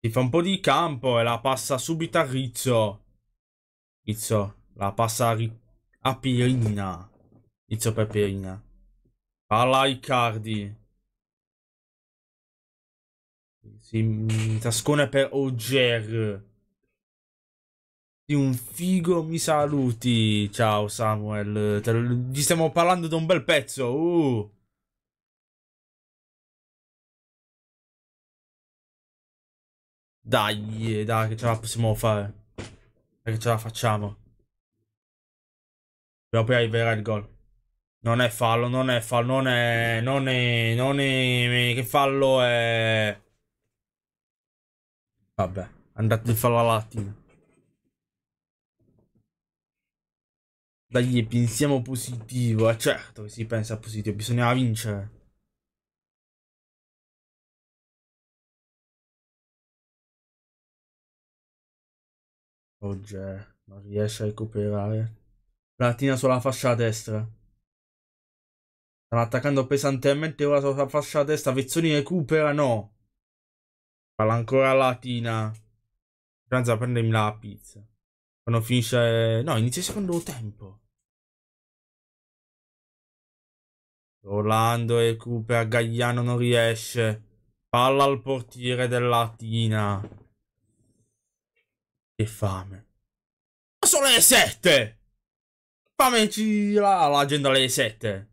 Si fa un po' di campo e la passa subito a Rizzo. Izzo, la passa a Pirina. Izzo per Pirina. Palla Icardi. Si, trascone per Oger. Di un figo mi saluti. Ciao Samuel. Te, ci stiamo parlando da un bel pezzo. Uh. Dai, dai, che ce la possiamo fare. Perché ce la facciamo. Però poi arriverà il gol. Non è fallo, non è fallo, non è... Non è... Non è... Che fallo è... Vabbè, andate a fare la latina. Dagli pensiamo positivo, eh certo che si pensa positivo, bisognava vincere. Roger, eh, non riesce a recuperare. Latina sulla fascia destra. Stanno attaccando pesantemente ora sulla fascia destra. Vezzoni recupera, no. Parla ancora Latina. Speranza prendermi la pizza. Quando finisce... No, inizia il secondo tempo. Rolando recupera, Gagliano non riesce. Palla al portiere della Latina. Che fame. Ma sono le 7! Fameci la, l'agenda alle 7.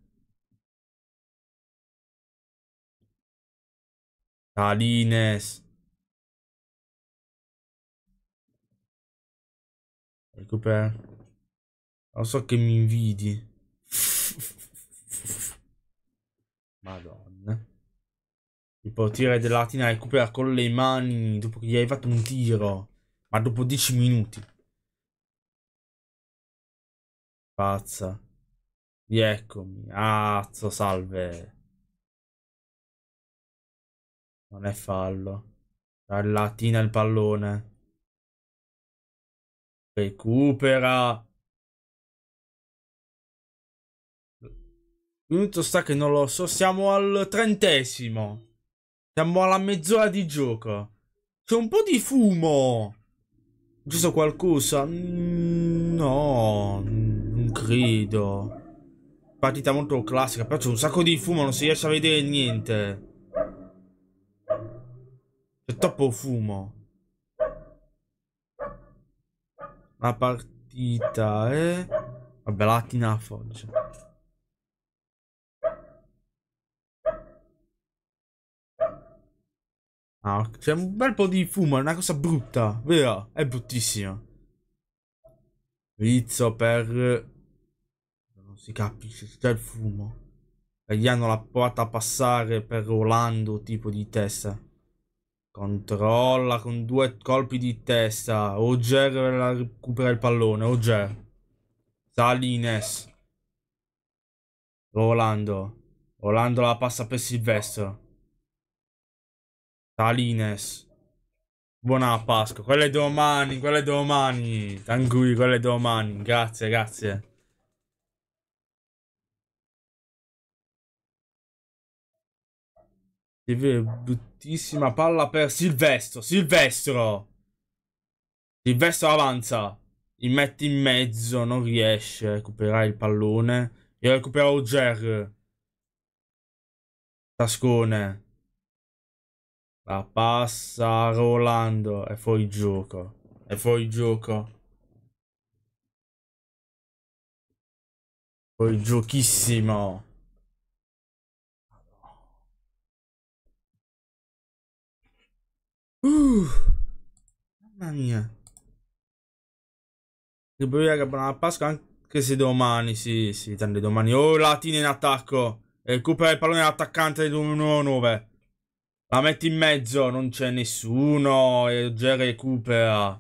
Salines. Recupera. Lo so che mi invidi. Madonna. Il portiere della Latina recupera con le mani dopo che gli hai fatto un tiro. Ma dopo 10 minuti. Pazza. Rieccomi. Azzo, salve. Non è fallo. La latina il pallone. Recupera. Minuto sta che non lo so. Siamo al trentesimo. Siamo alla mezz'ora di gioco. C'è un po' di fumo. Giusto qualcosa? No, non credo. Partita molto classica, però c'è un sacco di fumo, non si riesce a vedere niente. C'è troppo fumo. La partita è... Eh? Vabbè, Latina Foggia. Ah, c'è un bel po' di fumo, è una cosa brutta, vero? È bruttissima. Rizzo per... Non si capisce, c'è il fumo. E gli hanno la porta a passare per Rolando, tipo di testa. Controlla con due colpi di testa. Oger recupera il pallone, Oger. Salines. Rolando. Rolando la passa per Silvestro. Salines. Buona Pasqua. Quelle domani, quelle domani. Tangui, quelle domani. Grazie, grazie. Bruttissima palla per Silvestro. Silvestro. Silvestro avanza. Il mette in mezzo. Non riesce. a Recuperare il pallone. E recupera Auger. Tascone. La passa Rolando. È fuori gioco. È fuori gioco. Fuori giochissimo. Uh, mamma mia. Riberia che buona Pasqua anche se domani, sì, sì, tende domani. Oh, Latina in attacco. recupera il pallone attaccante di 1-9. La metti in mezzo, non c'è nessuno e già recupera.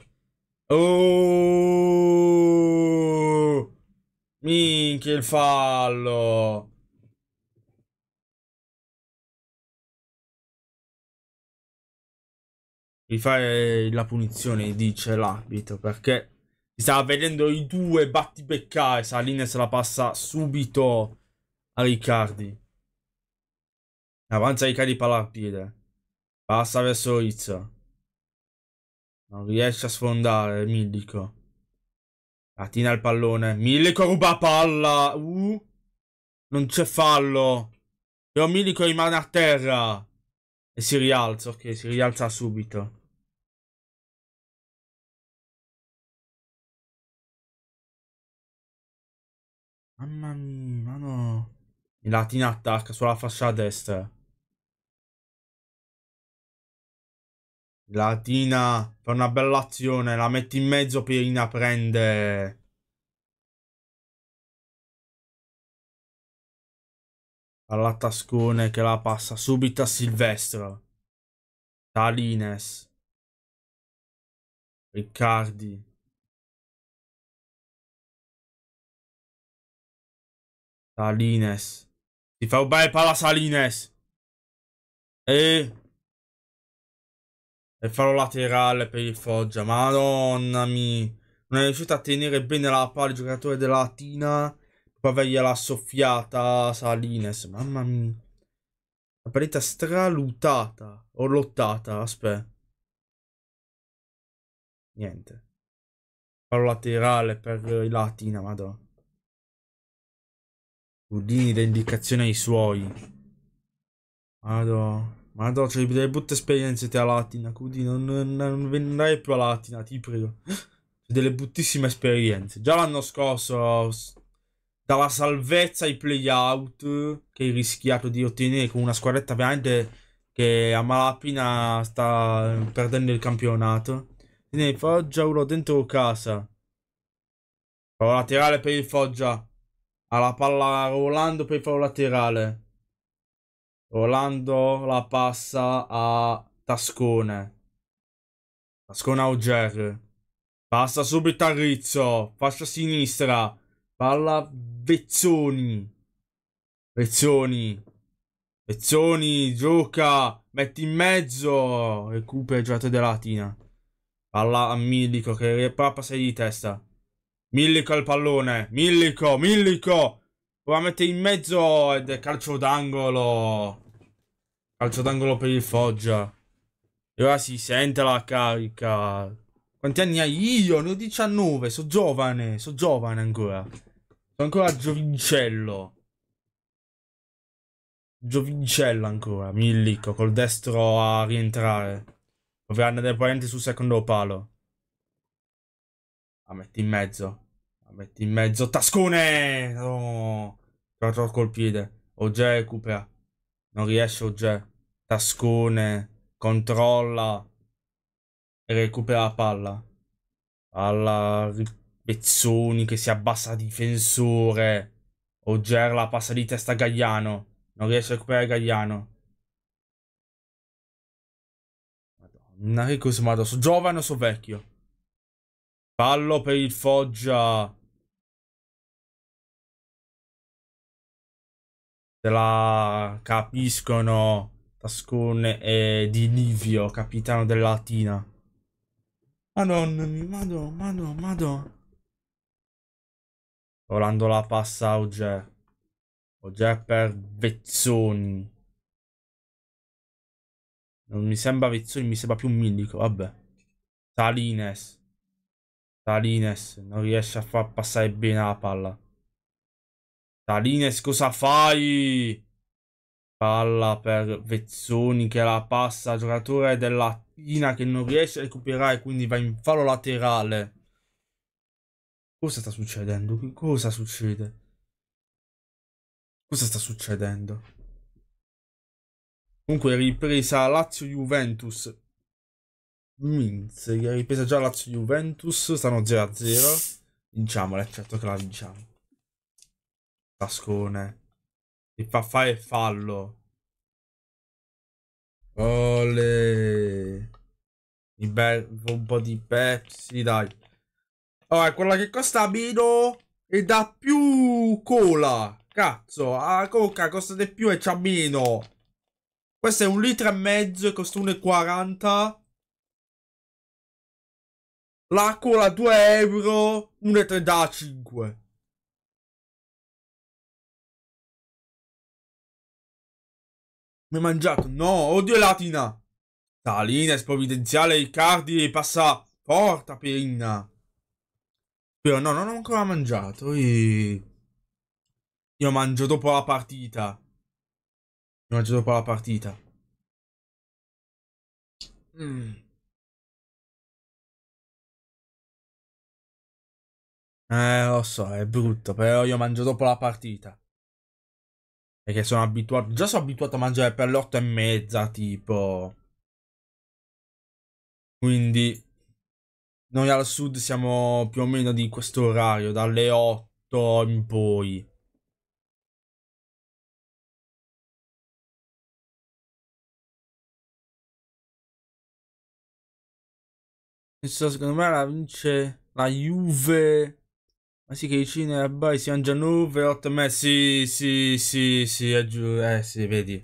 Oh! Minchia il fallo! Rifare la punizione, dice l'arbitro, perché si stava vedendo i due batti battibeccare. Saline se la passa subito a Riccardi. Avanza Riccardi palla al piede. Passa verso Izzo. Non riesce a sfondare Millico. Attina il pallone. Millico ruba palla. Uh. Non c'è fallo. Però Milico rimane a terra. E si rialza, ok, si rialza subito. Mamma mia, ma no. Il Latina attacca sulla fascia destra. La Tina fa una bella azione, la mette in mezzo, Pierina prende... alla tascone che la passa subito a Silvestro. Salines. Riccardi. Salines. Si fa rubare palla Salines. E e farò laterale per il Foggia. Madonna mia. Non è riuscito a tenere bene la palla il giocatore della Latina. Poi avergliela soffiata Salines. Mamma mia. La partita stralutata. O lottata. Aspetta. Niente. Farò laterale per il Latina, madonna. Udini da indicazione ai suoi. Madonna. Madonna, c'è cioè, delle brutte esperienze te a Latina, quindi non, non, non venderai più a Latina, ti prego. Cioè, delle bruttissime esperienze. Già l'anno scorso, dalla salvezza ai playout, che hai rischiato di ottenere con una squadretta veramente che a malapena sta perdendo il campionato. Tieni Foggia, uno dentro casa. Favo laterale per il Foggia. Alla palla Rolando per il favo laterale. Rolando la passa a Tascone. Tascone a Auger. Passa subito a Rizzo. Fascia sinistra. Palla Vezzoni. Vezzoni. Vezzoni gioca. Metti in mezzo. Recupera il giocatore della Latina. Palla a Millico che passa di testa. Millico al pallone. Millico, Millico. Ora mette in mezzo ed è calcio d'angolo. Calcio d'angolo per il Foggia. E ora si sente la carica. Quanti anni hai io? Ne ho 19, sono giovane, sono giovane ancora. Sono ancora giovincello. Giovincello ancora, Millico, col destro a rientrare. Overhand del parente sul secondo palo. La metti in mezzo. La metti in mezzo. Tascone! No! Tratto col piede. Ogè recupera. Non riesce Ogè. Tascone. Controlla. E recupera la palla. Alla Pezzoni che si abbassa difensore. Ogger la passa di testa a Gagliano. Non riesce a recuperare Gagliano. Madonna, che cosa madonna. So giovane o so vecchio? Pallo per il Foggia. se la capiscono Tascone e Di Livio, capitano della Latina. Madonna, mia, madonna, madonna, madonna. Volando la passa a Ogè. Ogè per Vezzoni. Non mi sembra Vezzoni, mi sembra più Milico, vabbè. Salines. Salines non riesce a far passare bene la palla. Salines, cosa fai? Palla per Vezzoni che la passa, giocatore della Tina che non riesce a recuperare, quindi va in fallo laterale. Cosa sta succedendo? Cosa succede? Cosa sta succedendo? Comunque ripresa Lazio-Juventus. Minze, ripresa già Lazio-Juventus, stanno 0-0. Vinciamola, certo che la vinciamo. Tascone. Il faffà è fallo. Ole. Un po' di Pepsi, dai. Oh, quella che costa meno e dà più cola. Cazzo, la coca costa di più e c'ha meno. Questo è un litro e mezzo e costa 1,40. La cola 2 euro, 1,35. Mi hai mangiato? No, odio latina. Talina è sprovvidenziale, Icardi passa porta penna. Però no, non ho ancora mangiato. E... Io mangio dopo la partita. Io mangio dopo la partita. Mm. Eh, lo so, è brutto, però io mangio dopo la partita. Perché sono abituato. Già sono abituato a mangiare per l'otto e mezza, tipo. Quindi. Noi al sud siamo più o meno di questo orario, dalle 8 in poi. Nel secondo me la vince la Juve ma sì che i cine poi si mangiano già 9, 8 mesi, sì, sì, sì, sì, eh, sì, vedi.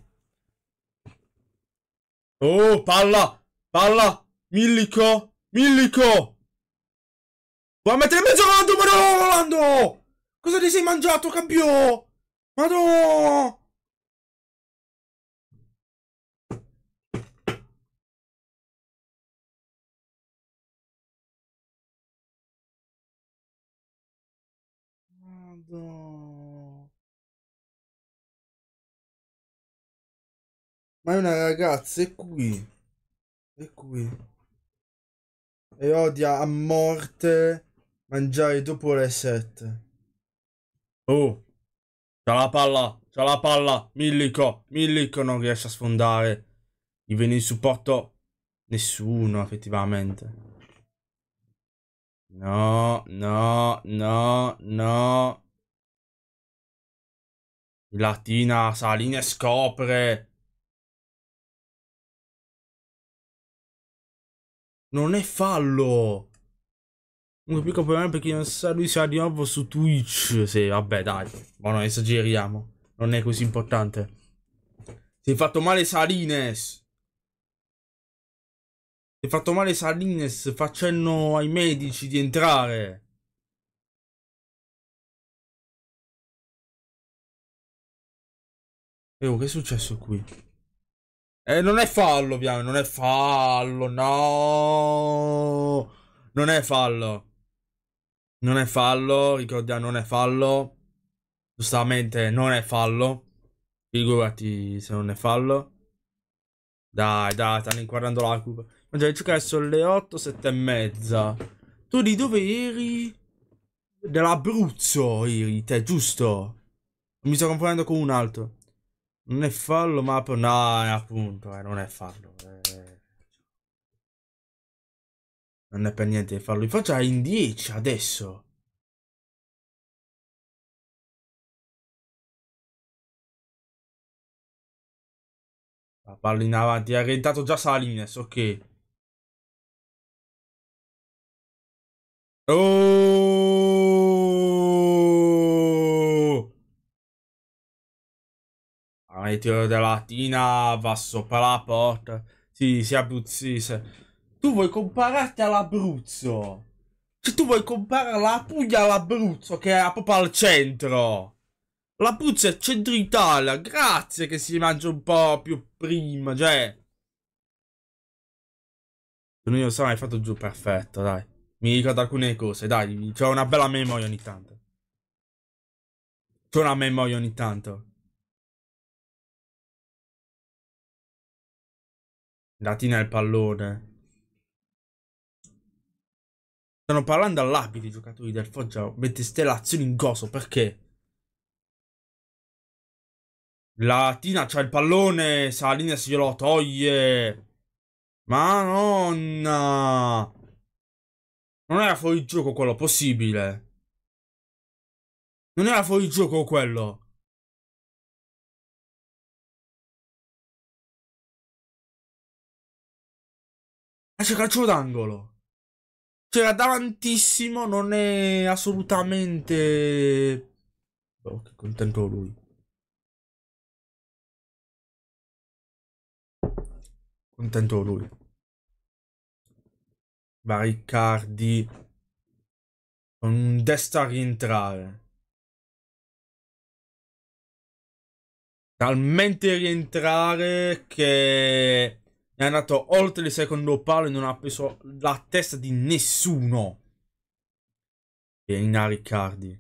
Oh, palla, palla, Millico, Millico! Vuoi mettere in mezzo Rolando, ma no, Rolando! Cosa ti sei mangiato, campione? Madonna! Ma è una ragazza, è qui. È qui. E odia a morte mangiare dopo le sette. Oh, c'ha la palla, c'ha la palla, Millico, Millico non riesce a sfondare. Gli viene in supporto nessuno, effettivamente. No, no, no, no. Latina, Saline scopre. Non è fallo. Un più problema per chi non sa, lui sarà di nuovo su Twitch. Sì, vabbè, dai. Ma non esageriamo. Non è così importante. Si è fatto male Salines. Si è fatto male Salines facendo ai medici di entrare. Oh, che è successo qui? Eh, non è fallo, ovviamente, non è fallo, no! Non è fallo. Non è fallo, ricordiamo, non è fallo. Giustamente non è fallo. Figurati se non è fallo. Dai, dai, stanno inquadrando la curva. Ma già giocare sono le 8, 7 e mezza. Tu di dove eri? Dell'Abruzzo eri, te, giusto? Mi sto confondendo con un altro. Non è fallo, ma... No, è eh, appunto, eh, non è fallo. Eh. Non è per niente fallo. In faccia in 10 adesso. La palla in avanti, ha rientrato già Salines, ok. Oh! ai tiro della tina va sopra la porta. Sì, si abruzzese. Tu vuoi compararti all'Abruzzo? Cioè, tu vuoi comparare la Puglia all'Abruzzo, che è proprio al centro. L'Abruzzo è centro Italia. Grazie che si mangia un po' più prima, cioè. Tu non lo sai, hai fatto giù perfetto, dai. Mi ricordo alcune cose, dai. C'ho una bella memoria ogni tanto. C'ho una memoria ogni tanto. Latina il pallone. Stanno parlando all'abito i giocatori del Foggia. Mette stellazioni in coso, perché? Latina c'ha il pallone, Salinas glielo toglie. Madonna! Non era fuori gioco quello, possibile. Non era fuori gioco quello. Ah, eh, c'è calcio d'angolo. C'era cioè, davantissimo, non è assolutamente... Oh, che contento lui. Contento lui. Baricardi. Con un destra a rientrare. Talmente rientrare che è andato oltre il secondo palo e non ha preso la testa di nessuno. E in Riccardi.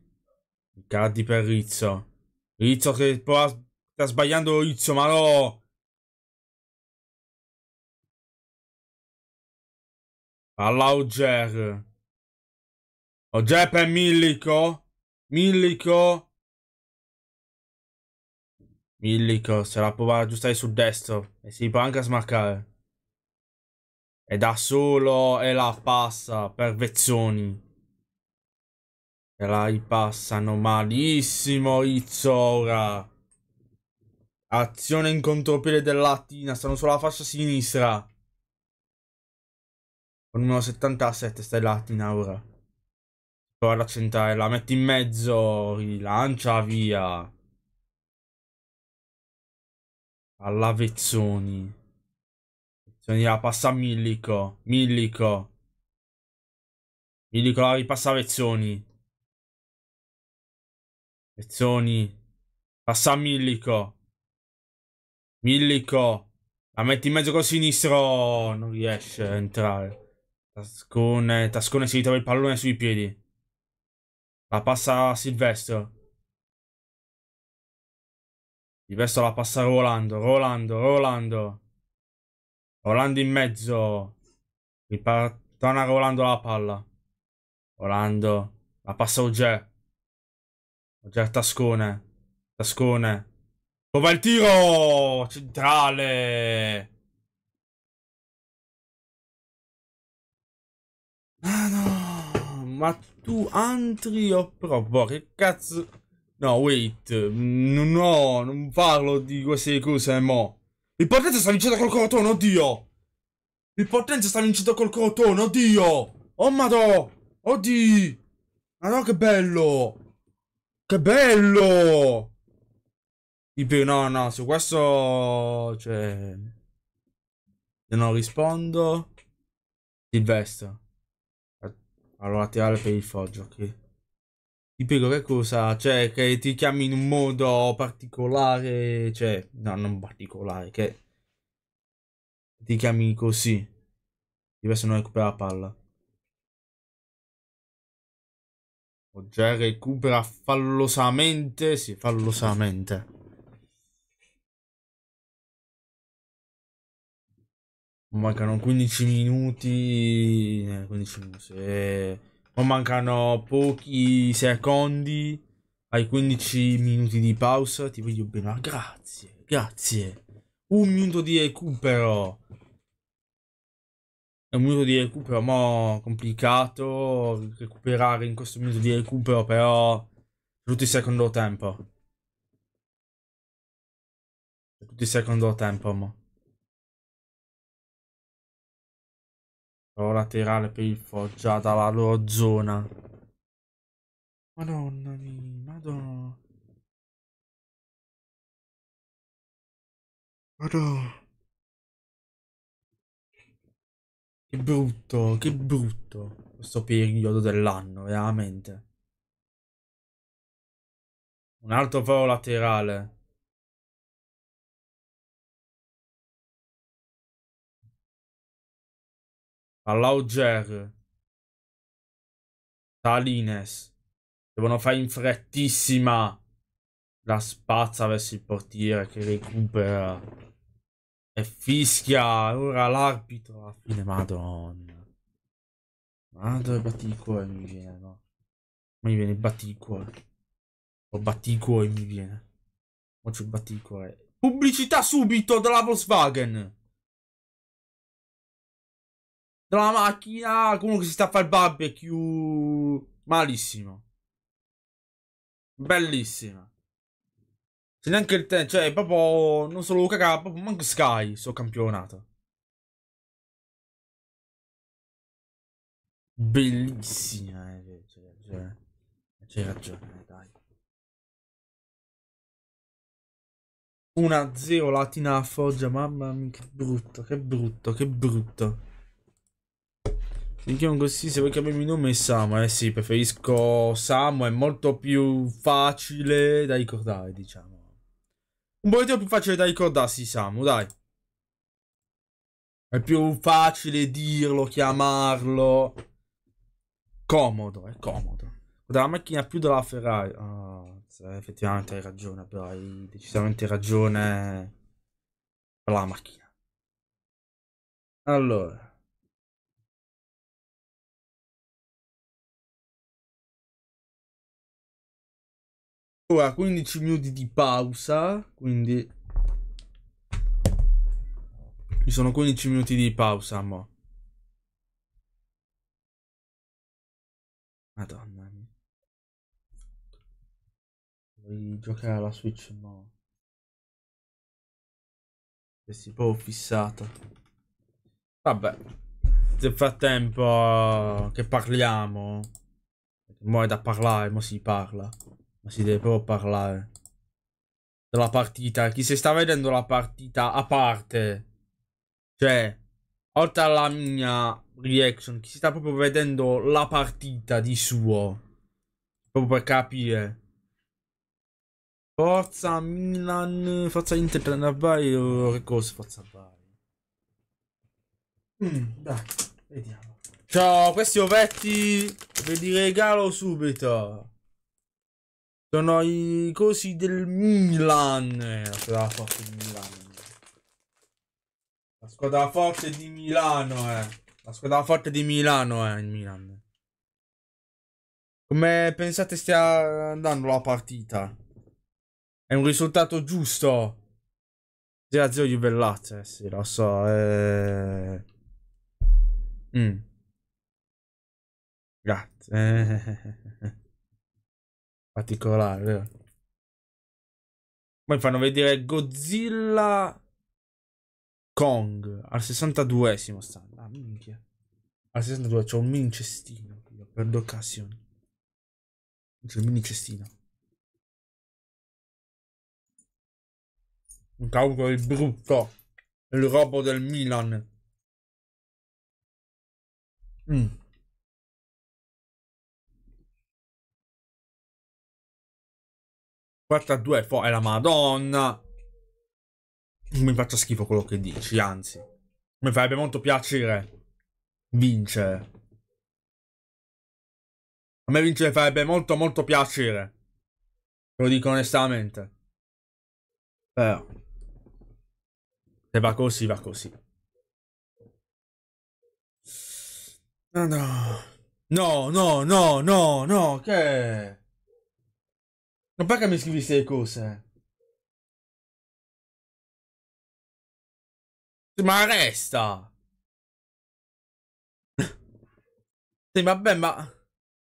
Riccardi per Rizzo. Rizzo che sta sbagliando Rizzo, ma no! Palla Auger. Auger per Millico. Millico. Millico, se la può aggiustare sul destro e si può anche smaccare. E da solo e la passa per Vezzoni. E la ripassano malissimo Izzo ora. Azione in contropiede dell'Atina, stanno sulla fascia sinistra. Con numero 77 stai l'Atina ora. Prova ad accentare, la metti in mezzo, rilancia via. Alla Vezzoni. Vezzoni la passa a Millico. Millico. Millico la ripassa a Vezzoni. Vezzoni. Passa a Millico. Millico. La metti in mezzo col sinistro. Non riesce a entrare. Tascone. Tascone si ritrova il pallone sui piedi. La passa a Silvestro. Diverso la passa Rolando, Rolando, Rolando. Rolando in mezzo. Ripar- torna Rolando la palla. Rolando. La passa Oger. Oger Tascone. Tascone. Dove il tiro? Centrale. Ah no. Ma tu antri o oh, pro? Boh, che cazzo... No, wait, no, non parlo di queste cose, mo. Il Potenza sta vincendo col Cotone, oddio! Il Potenza sta vincendo col Cotone, oddio! Oh madò! Oddio! Ma no, che bello! Che bello! No, no, su questo... Cioè... Se non rispondo... Silvestro. Allora tirare per il foggio, ok? Ti prego, che cosa? Cioè, che ti chiami in un modo particolare, cioè, no, non particolare, che ti chiami così. Diverso non recupera la palla. Oggi recupera fallosamente, sì, fallosamente. Mancano 15 minuti, 15 eh, minuti, sì. Eh. Ma mancano pochi secondi ai 15 minuti di pausa. Ti voglio bene. grazie, grazie. Un minuto di recupero. È un minuto di recupero, mo' complicato recuperare in questo minuto di recupero, però tutto il secondo tempo. Tutto il secondo tempo, mo'. Però laterale per il Foggia dalla loro zona. Madonna mia, madonna. Madonna. Che brutto, che brutto questo periodo dell'anno, veramente. Un altro foro laterale. Allauger, Salines. Devono fare in frettissima. La spazza verso il portiere che recupera. E fischia. Ora l'arbitro. a fine, madonna. Madonna, batti il cuore mi viene, no? Mi viene batti il cuore. Ho batti il cuore mi viene. Oggi ho batti il cuore. Pubblicità subito dalla Volkswagen dalla macchina, comunque si sta a fare il barbecue. Malissimo. Bellissima. Se neanche il tempo, cioè, proprio non solo cacà, proprio manco Sky sto campionato. Bellissima, eh, c'è ragione. C'è ragione, dai. 1-0 Latina a Foggia, mamma mia, che brutto, che brutto, che brutto. Mi chiamo così, se vuoi chiamarmi il nome è Samu, eh sì, preferisco Samu, è molto più facile da ricordare, diciamo. Un pochettino più facile da ricordarsi Samu, dai. È più facile dirlo, chiamarlo. Comodo, è comodo. la macchina più della Ferrari. Oh, effettivamente hai ragione, però hai decisamente ragione per la macchina. Allora. Ora 15 minuti di pausa, quindi ci sono 15 minuti di pausa, mo. Madonna mia. Devi giocare alla Switch, mo. Che si può fissata. Vabbè. Nel frattempo che parliamo. Mo è da parlare, mo si parla. Ma si deve proprio parlare. Della partita. Chi si sta vedendo la partita a parte. Cioè, oltre alla mia reaction, chi si sta proprio vedendo la partita di suo. Proprio per capire. Forza Milan, forza Inter, Trendabari, cose, forza Bari. Mm, dai, vediamo. Ciao, questi ovetti ve li regalo subito. Sono i cosi del Milan. La squadra forte di Milano. La squadra forte di Milano, eh. La squadra forte di Milano, eh, il Milan. Come pensate stia andando la partita? È un risultato giusto. 0-0 Juvellat, eh, sì, lo so. Eh... Mm. Grazie. particolare, vero? Poi fanno vedere Godzilla Kong al 62esimo stand. Ah, minchia. Al 62 c'è un mini cestino per due occasioni. C'è il mini cestino. Un cavolo il brutto. Il robo del Milan. Mm. Questa 2 è fuori la madonna. Mi faccia schifo quello che dici, anzi. Mi farebbe molto piacere vincere. A me vincere farebbe molto molto piacere. lo dico onestamente. Però. Se va così, va così. No, no. No, no, no, no, no, che... Non perché mi scrivi queste cose? Ma resta! sì, vabbè, ma...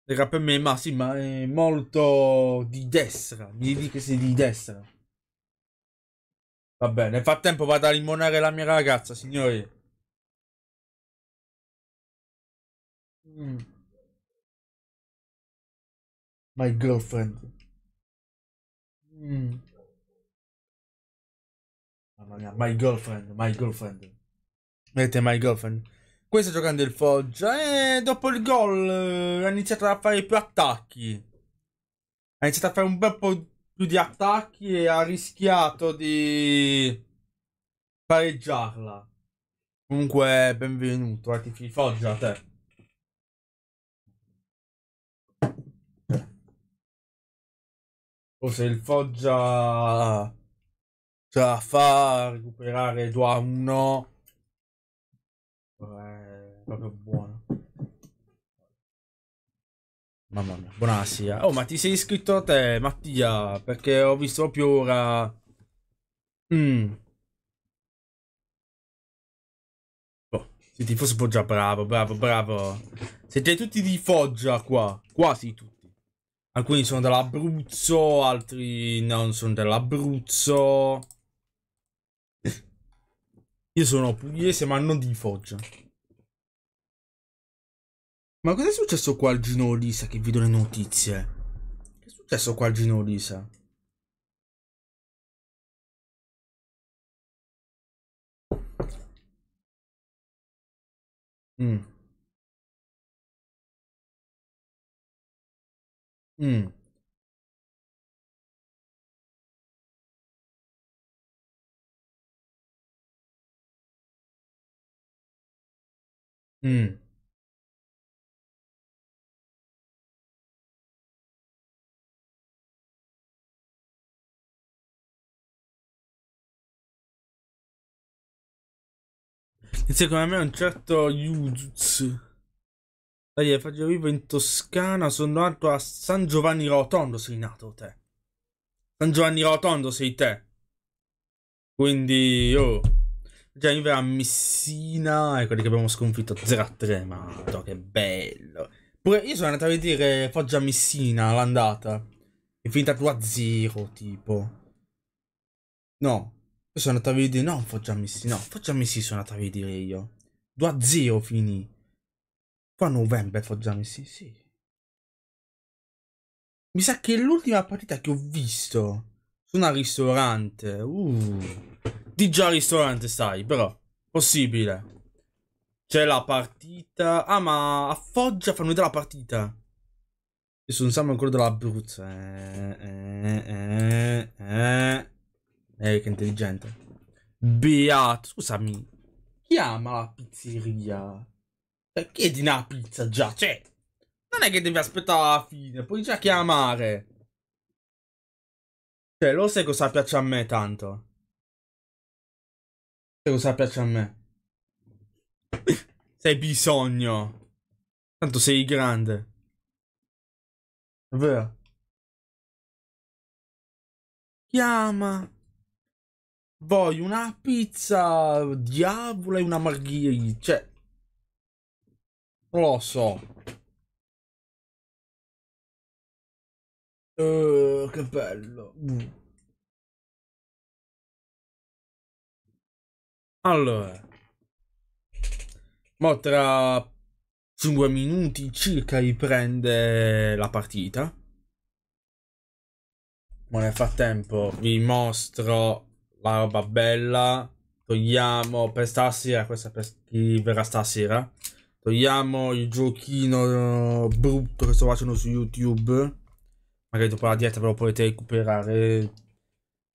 Era per me, ma sì, ma è molto di destra. Mi dica se di destra. Va bene, nel frattempo vado a limonare la mia ragazza, signori. Mm. My girlfriend. Mm. Mamma mia, My Girlfriend, My Girlfriend. Vedete, My Girlfriend. Qui sta giocando il Foggia e eh, dopo il gol eh, ha iniziato a fare più attacchi. Ha iniziato a fare un bel po' più di attacchi e ha rischiato di pareggiarla. Comunque, benvenuto, eh, Foggia a te. o se il Foggia ce cioè, la fa a recuperare Dua 1 eh, è proprio buono mamma mia buonasera oh ma ti sei iscritto a te Mattia perché ho visto proprio ora mm. Boh, sì, tifo Foggia, bravo, bravo, bravo. Siete tutti di Foggia qua. Quasi tutti. Alcuni sono dell'Abruzzo, altri non sono dell'Abruzzo. Io sono pugliese ma non di Foggia. Ma cosa è successo qua al Gino Lisa che vedo le notizie? Che è successo qua al Gino Lisa? Mm. Mh. Mh. Inizia come me un certo Yuzutsu. Dai, faccio vivo in Toscana, sono nato a San Giovanni Rotondo, sei nato te. San Giovanni Rotondo sei te. Quindi, oh. Già in vera Messina e ecco, quelli che abbiamo sconfitto 0 a 3, ma che bello. Pure io sono andato a vedere Foggia Messina l'andata. È finita 2 a 0, tipo. No, io sono andato a vedere, no Foggia Messina, no, Foggia Messina sono andato a vedere io. 2 a 0 finì. Qua novembre Foggiani, sì, sì. Mi sa che l'ultima partita che ho visto su una ristorante. Uh. Di già ristorante, stai, però. Possibile. C'è la partita. Ah, ma a Foggia fanno vedere la partita. Io sono sempre ancora dell'Abruzzo. Eh, eh, eh, eh. Eh, che intelligente. Beato, scusami. Chi ama la pizzeria. Beh, chiedi una pizza già, cioè, non è che devi aspettare la fine, puoi già chiamare. Cioè, lo sai cosa piace a me tanto? Sai cosa piace a me? sei bisogno. Tanto sei grande. È vero. Chiama. Voglio una pizza, diavolo e una margherita. Cioè, non lo so. Uh, che bello. Mm. Allora. Ma tra 5 minuti circa riprende la partita. Ma nel frattempo vi mostro la roba bella. Togliamo per stasera, questa per chi verrà stasera. Togliamo il giochino eh, brutto che sto facendo su YouTube. Magari dopo la dieta ve lo potete recuperare.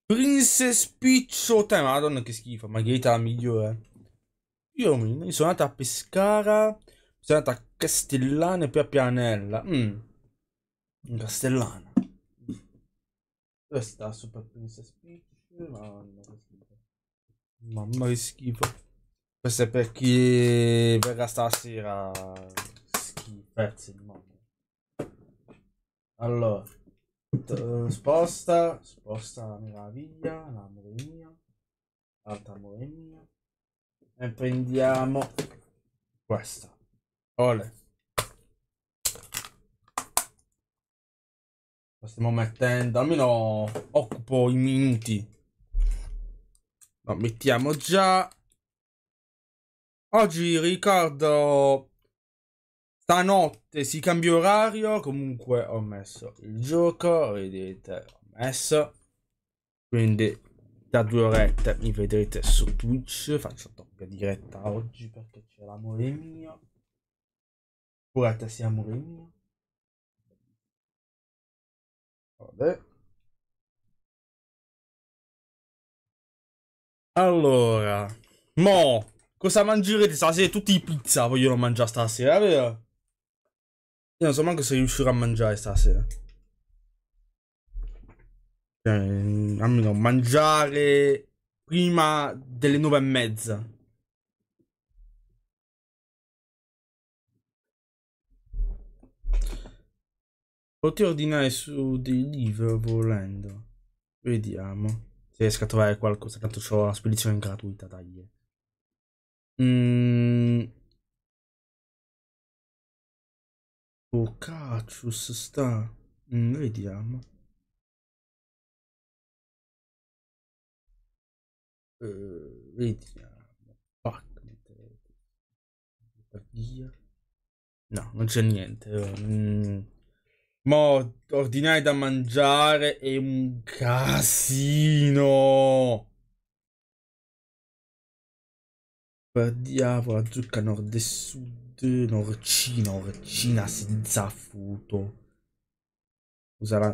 Princess Peach Hotel. Oh, madonna che schifo. Margherita la migliore. Eh. Io mi sono andata a Pescara. Sono andata a Castellana e poi a Pianella. Mm. Castellana. Dove sta Super Princess Peach? Madonna che schifo. Mamma che schifo. Questo è per chi verrà stasera. Schifezzi di mondo. Allora, sposta, sposta la meraviglia, l'amore mio, Altra amore mio. E prendiamo questa. Ole. La stiamo mettendo, almeno occupo i minuti. Lo mettiamo già. Oggi ricordo stanotte si cambia orario, comunque ho messo il gioco, vedete, ho messo. Quindi da due orette mi vedrete su Twitch, faccio doppia diretta oggi perché c'è l'amore mio. Curate te sia amore mio. Vabbè. Allora, mo' Cosa mangerete stasera? Tutti i pizza vogliono mangiare stasera, vero? Io non so manco se riuscirò a mangiare stasera. Cioè, mm, almeno mangiare prima delle nove e mezza. Potevo ordinare su dei Liverpool volendo. Vediamo se riesco a trovare qualcosa. Tanto ho la spedizione gratuita, dai. Mm. Oh, sta. Mm, vediamo. Uh, vediamo. Fuck. No, non c'è niente. Mm. Mo ordinare da mangiare è un casino. Per Diavola, zucca nord e sud, norcina, orcina, senza futo. Userà...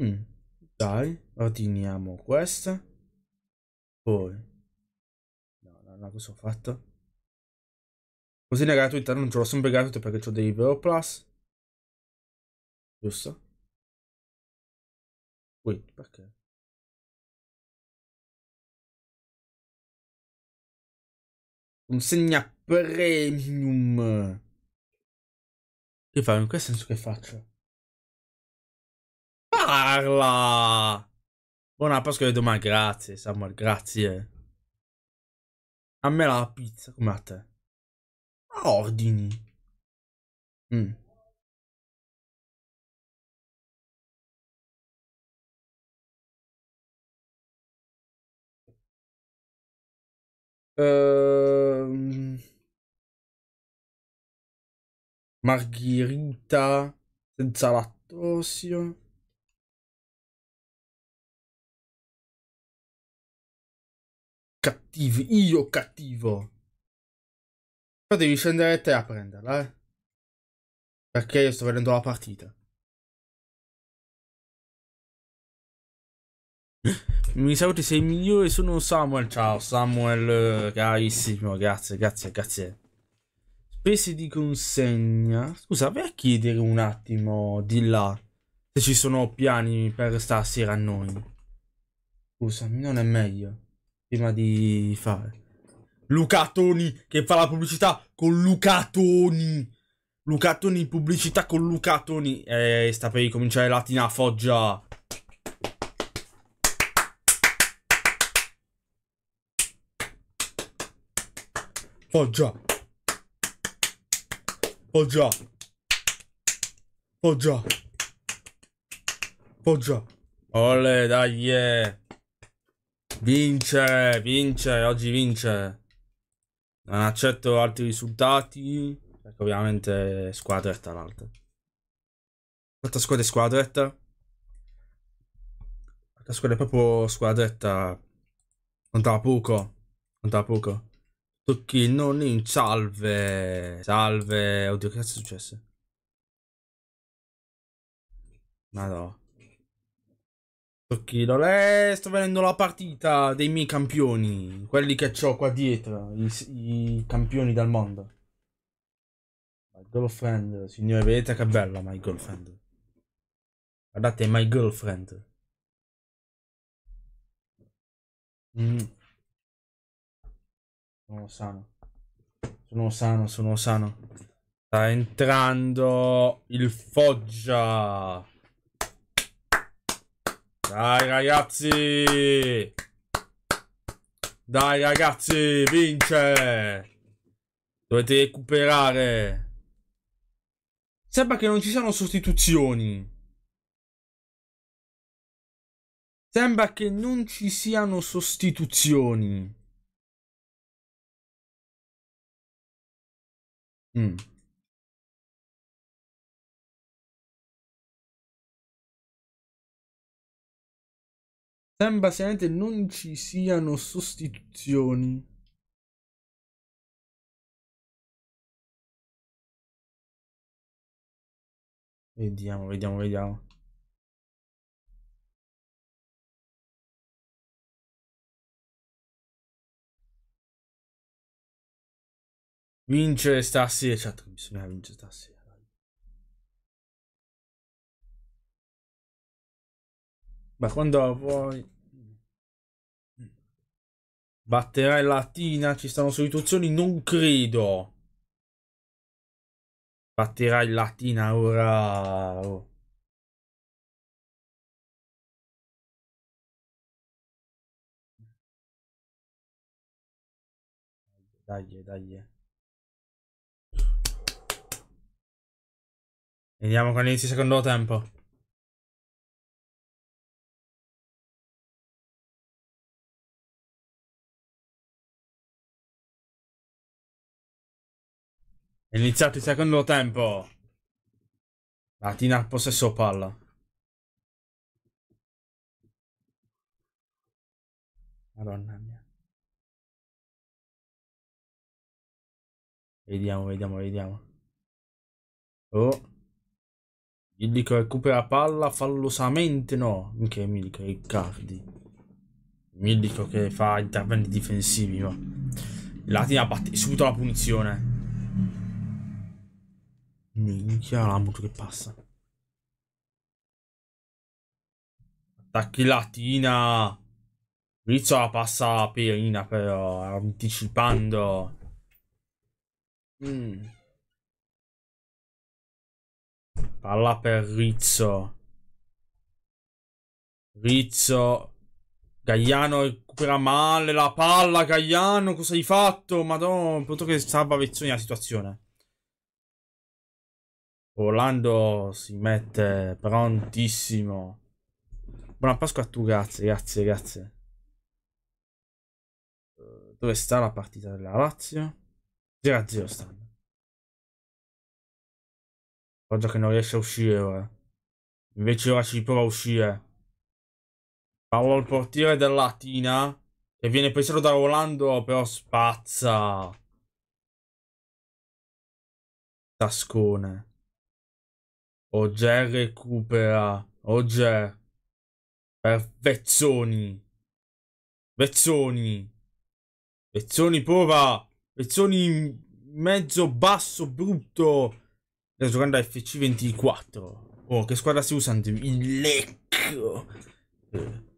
Mm. Dai, ordiniamo questa. Poi... No, no, no, cosa ho fatto? Così è gratuita, non ce l'ho sempre gratuita perché ho dei Vero Plus. Giusto? Wait, perché? Consegna premium. Che fai? In quel senso che faccio? Parla! Buona Pasqua di domani, grazie Samuel, grazie. A me la pizza, come a te. ordini. Mm. Uh, margherita senza lattosio. Cattivi, io cattivo. Però devi scendere te a prenderla, eh. Perché io sto vedendo la partita. Mi saluti, sei il migliore, sono Samuel. Ciao Samuel, eh, carissimo, grazie, grazie, grazie. Spese di consegna. Scusa, vai a chiedere un attimo di là se ci sono piani per stasera a noi. Scusami, non è meglio prima di fare. Lucatoni che fa la pubblicità con Lucatoni. Lucatoni pubblicità con Lucatoni. Eh, sta per ricominciare la Tina Foggia. Oh già. Oh già. Oh già. Oh già. Ole, dai. Yeah. Vince, vince, oggi vince. Non accetto altri risultati. Perché ovviamente squadretta l'altra. L'altra squadra è squadretta. L'altra squadra è proprio squadretta. Contava poco. Contava poco. Tocchi il nonnin, salve. Salve. Oddio, che cazzo è successo? Madonna. Tocchino, eh, sto venendo la partita dei miei campioni, quelli che ho qua dietro, i, i campioni del mondo. My girlfriend, signore, vedete che bella my girlfriend. Guardate, my girlfriend. Mm. Sono sano. Sono sano, sono sano. Sta entrando il Foggia. Dai ragazzi. Dai ragazzi, vince. Dovete recuperare. Sembra che non ci siano sostituzioni. Sembra che non ci siano sostituzioni. Mm. Sembra che non ci siano sostituzioni. Vediamo, vediamo, vediamo. Vincere stasera, certo bisogna vincere stasera. Ma quando vuoi... batterai Latina, ci stanno sostituzioni? Non credo. Batterai Latina ora. Oh. Dai, dai. Vediamo quando inizia il secondo tempo. È iniziato il secondo tempo. Latina ha possesso palla. Madonna mia. Vediamo, vediamo, vediamo. Oh. Gli dico recupera palla fallosamente no. anche mi dica Riccardi. Mi che fa interventi difensivi, ma. Latina batte subito la punizione. Minchia la moto che passa. Attacchi Latina. Rizzo la passa Perina però, anticipando. Mm. Palla per Rizzo. Rizzo. Gagliano recupera male la palla. Gagliano, cosa hai fatto? Madonna, punto che salva Vezzoni la situazione. Orlando si mette prontissimo. Buona Pasqua a tu, grazie, grazie, grazie. Eh, dove sta la partita della Lazio? 0-0 stanno. Guarda che non riesce a uscire ora. Invece ora si prova a uscire. Paolo al portiere della Latina. Che viene preso da Rolando, però spazza. Tascone. Oger recupera. Oger. Per Vezzoni. Vezzoni. Vezzoni prova. Vezzoni mezzo basso brutto. Sta giocando FC24. Oh, che squadra si usa? Il Lecco.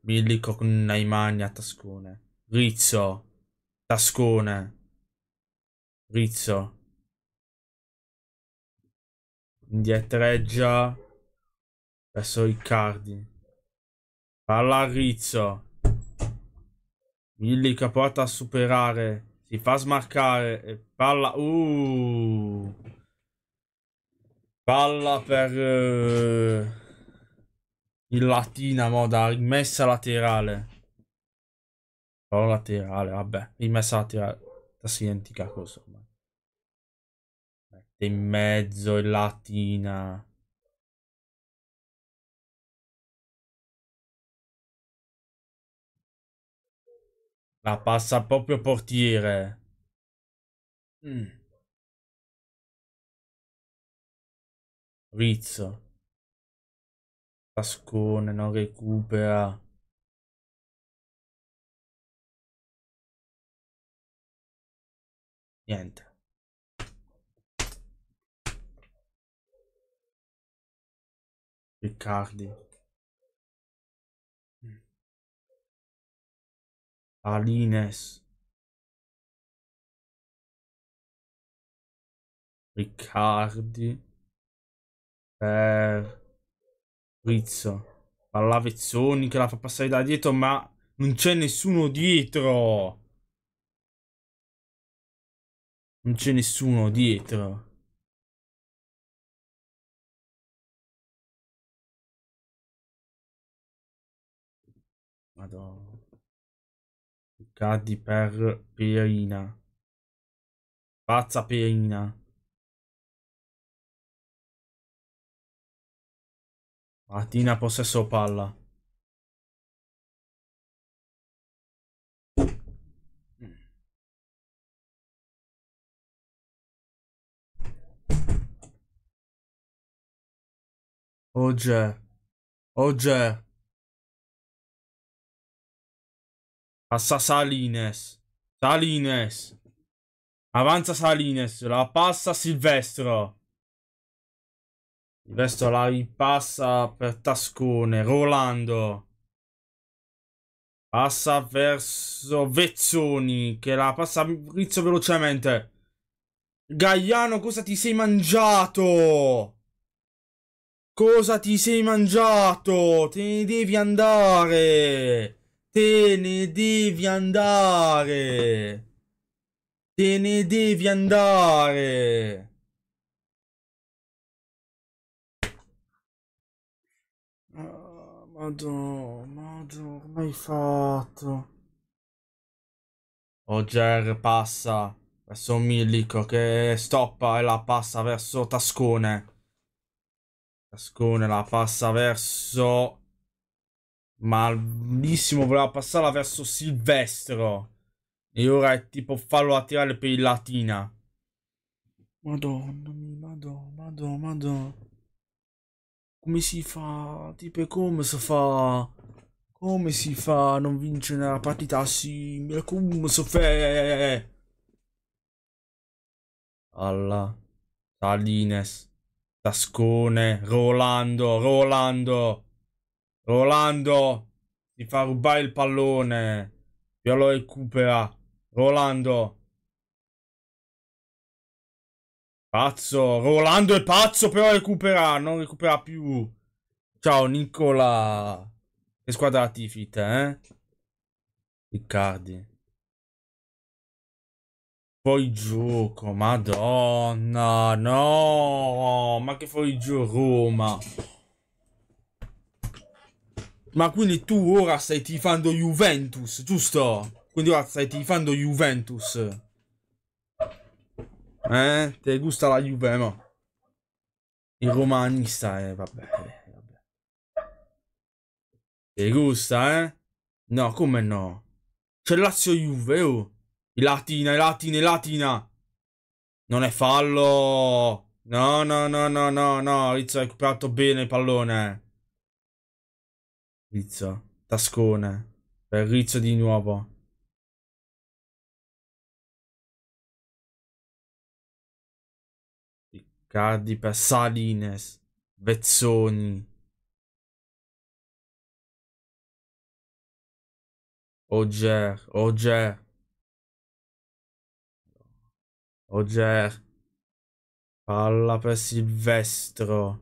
Millico eh, con Naimani a tascone. Rizzo. Tascone. Rizzo. Indietreggia. Verso Riccardi. Palla a Rizzo. Millico porta a superare. Si fa smarcare. E palla... Uh. Palla per eh, il Latina, moda, rimessa laterale. Parola laterale, vabbè, rimessa laterale. Si identica cosa ormai. Mette in mezzo il Latina. La passa proprio portiere. Mm. Rizzo. Pascone non recupera. Niente. Riccardi. Alines. Riccardi. Eh, Rizzo. Palla Vezzoni che la fa passare da dietro, ma non c'è nessuno dietro. Non c'è nessuno dietro. Madonna. Caddi per Perina. Pazza Perina. Mattina possesso palla. Oggi. Oggi. Passa Salines. Salines. Avanza Salines. La passa Silvestro. Il resto la ripassa per Tascone, Rolando. Passa verso Vezzoni, che la passa Rizzo velocemente. Gaiano, cosa ti sei mangiato? Cosa ti sei mangiato? Te ne devi andare. Te ne devi andare. Te ne devi andare. Madonna, madonna, come hai fatto? Oger oh, passa verso Milico che stoppa e la passa verso Tascone. Tascone la passa verso... Malissimo, voleva passarla verso Silvestro. E ora è tipo fallo laterale per il Latina. Madonna, madonna, madonna, madonna. Come si fa? Tipo, come si fa? Come si fa a non vincere una partita simile? Come si fa? Alla Salines, Tascone, Rolando, Rolando, Rolando, si fa rubare il pallone, lo recupera, Rolando, Pazzo, Rolando è pazzo, però recupera, non recupera più. Ciao Nicola. Che squadra Tifit, eh? Riccardi. Fuori gioco, madonna, no! Ma che fuori gioco Roma. Ma quindi tu ora stai tifando Juventus, giusto? Quindi ora stai tifando Juventus. Eh? Te gusta la Juve, ma... Il romanista, eh, vabbè, vabbè. Te gusta, eh? No, come no? C'è Lazio Juve, oh. I latina, i latina, i latina. Non è fallo. No, no, no, no, no, no. Rizzo ha recuperato bene il pallone. Rizzo, tascone. Per Rizzo di nuovo. per Salines, Vezzoni. Oger, Oger. Oger. Palla per Silvestro.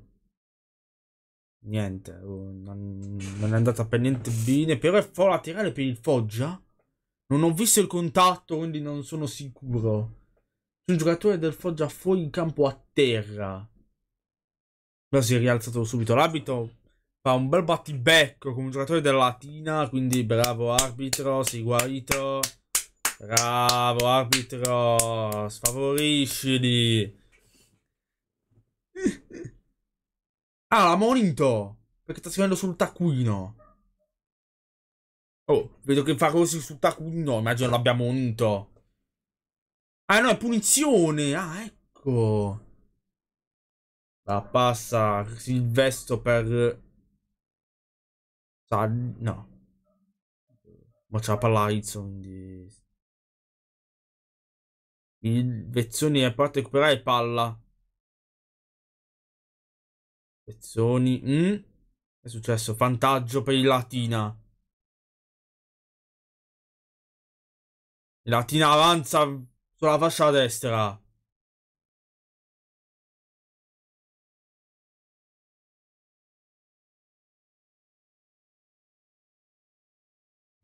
Niente, oh, non, non è andata per niente bene. Però è fuori laterale per il Foggia. Non ho visto il contatto, quindi non sono sicuro un giocatore del Foggia fuori in campo a terra. Però si è rialzato subito l'abito. Fa un bel battibecco come un giocatore della Latina. Quindi bravo arbitro, si guarito. Bravo arbitro, sfavoriscili. ah, l'ha monito. Perché sta scrivendo sul taccuino. Oh, vedo che fa così sul taccuino. Immagino l'abbiamo monito. Ah no, è punizione. Ah, ecco. La passa Silvestro per... Sa... No. Ma c'è la Palazzo, quindi... Il Vezzoni è parte recuperare palla. Vezzoni. Mm? È successo. Vantaggio per il Latina. Il Latina avanza sulla fascia destra.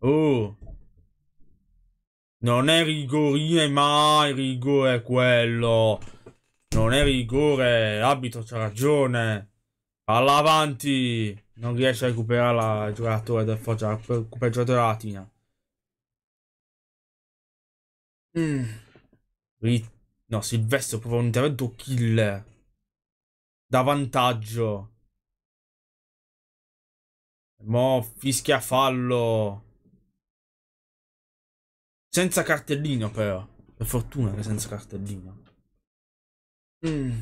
Oh. Non è rigorino mai rigore quello. Non è rigore, l'abito c'ha ragione. Palla avanti. Non riesce a recuperare la, il giocatore del Foggia, recupera il giocatore della Latina. Mm. No, Silvestro prova un intervento kill. Da vantaggio. Mo fischia fallo. Senza cartellino però. Per fortuna che senza cartellino. Mm.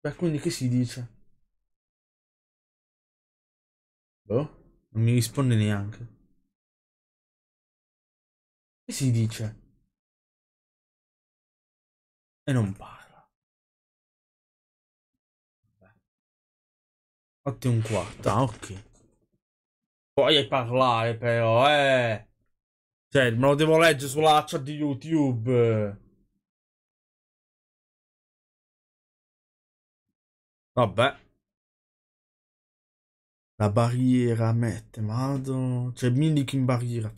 Beh, quindi che si dice? Boh. Non mi risponde neanche. Che si dice? E non parla. Fatti un quarto. Ah, ok. Puoi parlare però, eh. Cioè, me lo devo leggere sulla chat di YouTube. Vabbè. La barriera mette, madonna. C'è cioè, Milik in barriera.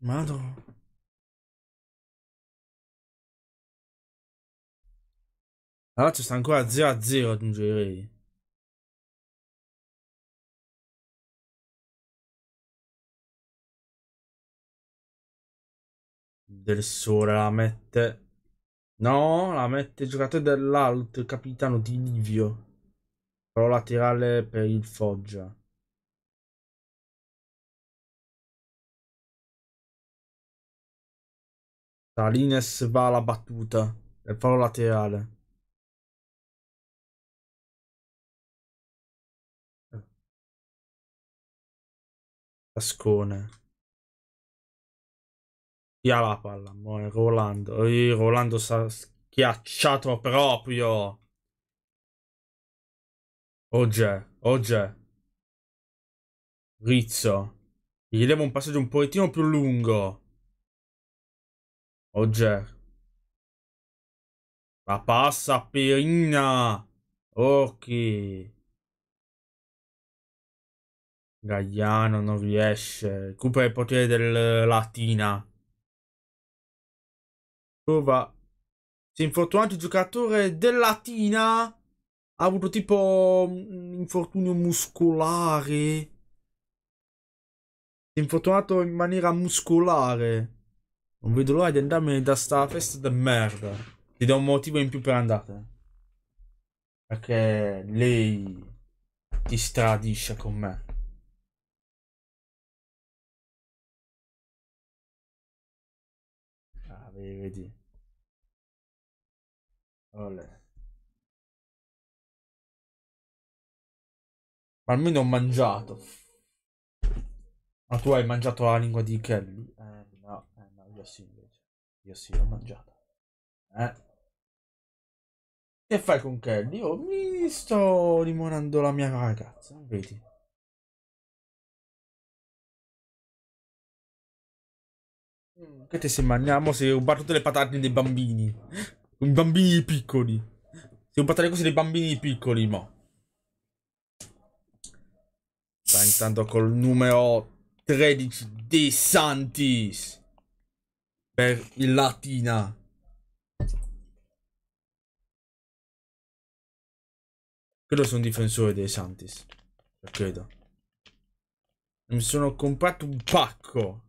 Madonna. Allora Lazio sta ancora 0-0, aggiungerei. Del Sole la mette... No, la mette il giocatore dell'Alt, capitano di Livio. Però laterale per il Foggia. Salines va alla battuta e palo laterale. Ascone. ha la palla, amore, eh, Rolando. Ehi, Rolando sta schiacciato proprio. Ogge, Ogge. Rizzo. Gli devo un passaggio un pochettino più lungo. Ogge. La passa Perina. Ok. Gagliano non riesce. Recupera il potere del Latina. Prova. Si è infortunato il giocatore del Latina. Ha avuto tipo un mm, infortunio muscolare. Si è infortunato in maniera muscolare. Non vedo l'ora di andarmene da sta festa da merda. Ti do un motivo in più per andare. Perché lei ti stradisce con me. Eh, vedi, vedi. Olè. Ma almeno ho mangiato. Ma tu hai mangiato la lingua di Kelly? Eh, no, eh, no, io sì invece. Io sì, l'ho mangiato. Eh. Che fai con Kelly? Io mi sto limonando la mia ragazza, vedi? Mm. Che te se mangiamo se rubar tutte le patate dei bambini? I bambini piccoli. Se rubato le cose dei bambini piccoli, mo. Sta intanto col numero 13 De Santis. Per il Latina. Credo sia un difensore dei Santis. Credo. Mi sono comprato un pacco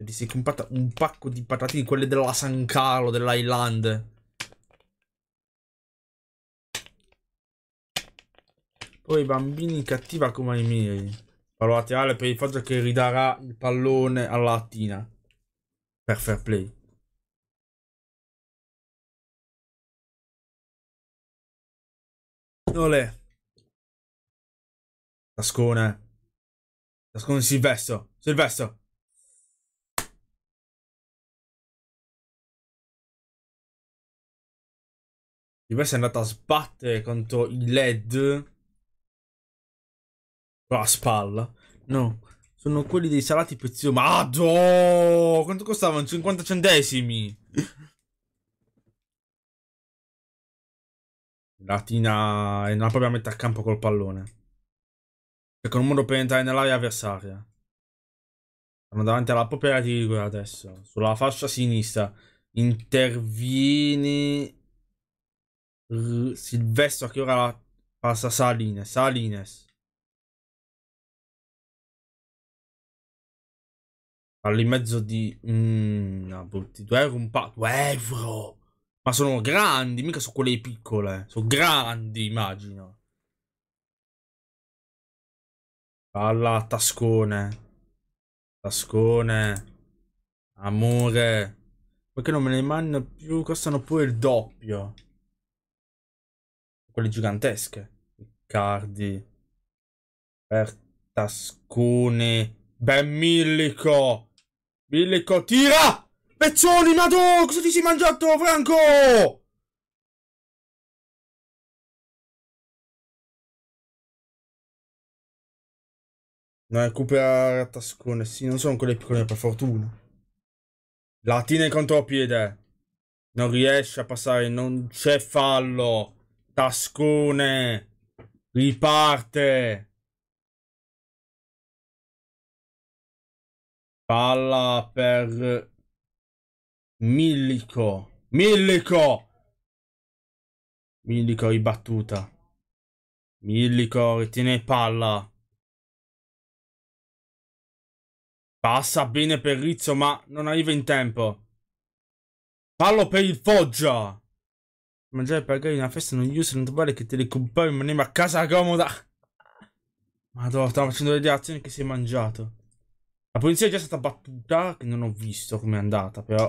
mi si comprata un pacco di patatine, quelle della San Carlo, dell'Highland. Poi bambini cattiva come i miei. Palo laterale per il fatto che ridarà il pallone alla lattina. Per fair play. Nole. Tascone. Tascone Silvestro. Silvestro. Di questo è andata a sbattere contro il LED. Con la spalla. No, sono quelli dei salati preziosi. Madò! Quanto costavano? 50 centesimi! Latina e non la proviamo a mettere campo col pallone. E con un modo per entrare nell'area avversaria. Sono davanti alla propria rigore adesso. Sulla fascia sinistra. Interviene Silvestro che ora la passa Salines? Salines. All'inmezzo di... Mm, no, brutti. 2 euro un pa... 2 euro! Ma sono grandi, mica sono quelle piccole. Sono grandi, immagino. Palla, tascone. Tascone. Amore. Perché non me ne mannano più? Costano pure il doppio quelle gigantesche. Cardi, Per Bertasconi, Ben Millico, Millico tira! Pezzoni, ma cosa ti sei mangiato, Franco? No, recupera Tascone. Sì, non sono quelle piccole per fortuna. Latina in contropiede. Non riesce a passare, non c'è fallo. Tascone. Riparte. Palla per Millico. Millico! Millico ribattuta. Millico ritiene palla. Passa bene per Rizzo ma non arriva in tempo. Pallo per il Foggia. Mangiare e pagare una festa non gli usa non trovare che te le compari ma andiamo a casa comoda. Madonna, stavo facendo le reazioni che si è mangiato. La polizia è già stata battuta, che non ho visto com'è andata, però...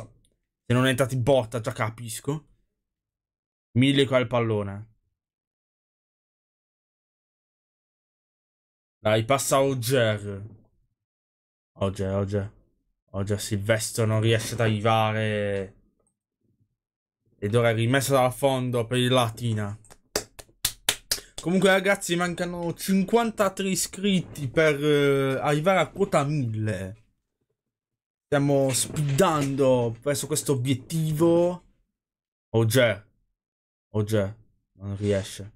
Se non è entrato in botta, già capisco. Mille qua il pallone. Dai, passa Oger. Oger, Oger. Oger Silvestro non riesce ad arrivare... Ed ora rimessa dal fondo per il Latina. Comunque ragazzi mancano 53 iscritti per eh, arrivare a quota 1000. Stiamo speedando verso questo obiettivo. Oh già. Oh già. Non riesce.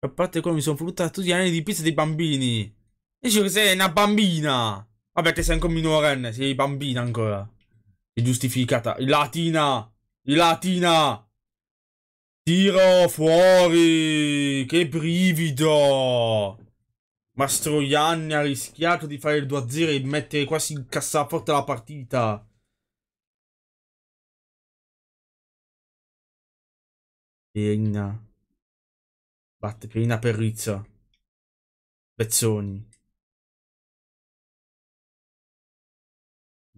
A parte quello mi sono fruttato tutti gli anni di pizza dei bambini. Dici che sei una bambina. Vabbè che sei ancora minorenne, sei bambina ancora. Sei giustificata. Latina di Latina. Tiro fuori! Che brivido! Mastroianni ha rischiato di fare il 2-0 e mettere quasi in cassaforte la partita. Pierina. Batte Pierina per Rizza. Pezzoni.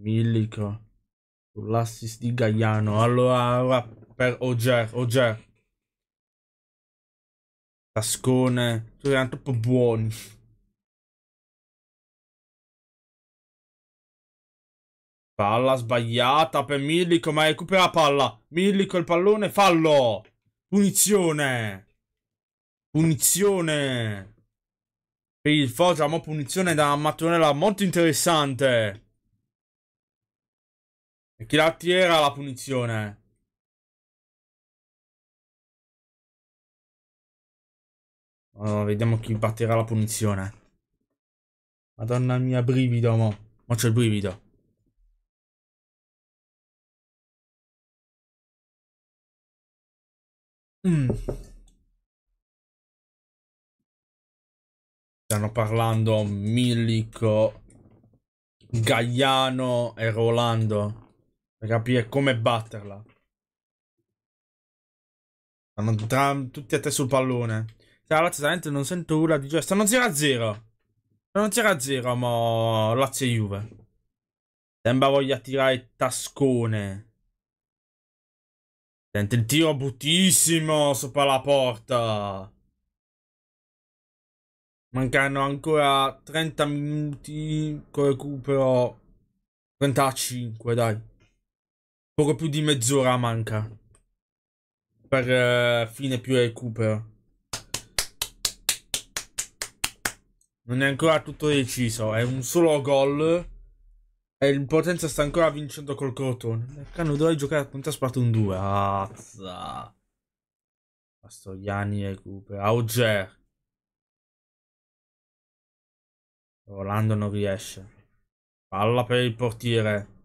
Millico. Sull'assist di Gaiano. Allora, per Oger. Oger. Tascone. Sono erano troppo buoni. Palla sbagliata per Millico, ma recupera la palla. Millico il pallone, fallo. Punizione. Punizione. Per il Foggia, ma punizione da Mattonella molto interessante. E chi la tira la punizione. Allora, vediamo chi batterà la punizione. Madonna mia, brivido, mo. Mo c'è il brivido. Mm. Stanno parlando Milico, Gagliano e Rolando per capire come batterla. Stanno tutti a te sul pallone. Ciao, Lazio Salento, non sento nulla di gioia. Stanno 0-0. Stanno 0-0, ma Lazio e Juve. Sembra voglia tirare tascone. Sente il tiro bruttissimo sopra la porta. Mancano ancora 30 minuti con recupero 35, dai. Poco più di mezz'ora manca. Per uh, fine più recupero. Non è ancora tutto deciso, è un solo gol. E il Potenza sta ancora vincendo col Crotone. Cano dovrei giocare a punta sparto un 2. Azza. Pastoiani recupera. Auger. Rolando non riesce. Palla per il portiere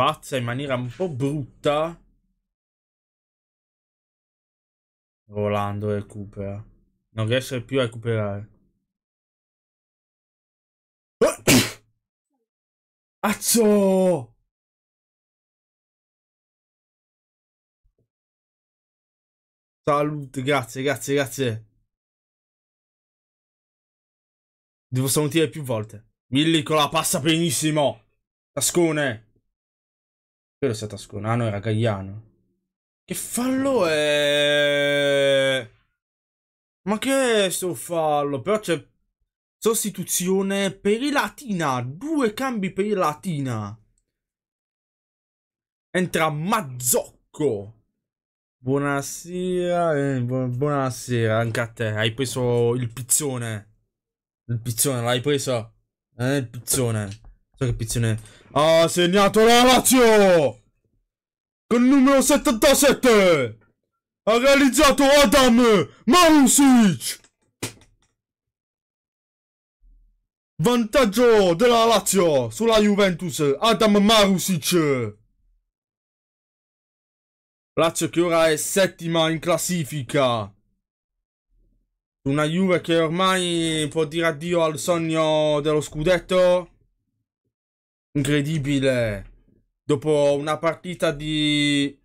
pazza in maniera un po' brutta. Rolando recupera. Non riesce più a recuperare. Azzo! Salute, grazie, grazie, grazie. Devo salutare più volte. Milli con la passa benissimo. Tascone. Quello è stato ah, no, era Gagliano. Che fallo è? Ma che è sto fallo? Però c'è sostituzione per i Latina. Due cambi per i Latina. Entra Mazzocco. Buonasera, eh, bu buonasera anche a te. Hai preso il pizzone. Il pizzone l'hai preso? Eh, il pizzone. So che pizzone ha segnato la Lazio! Con il numero 77! Ha realizzato Adam Marusic! Vantaggio della Lazio sulla Juventus, Adam Marusic. Lazio che ora è settima in classifica. Una Juve che ormai può dire addio al sogno dello scudetto. Incredibile. Dopo una partita di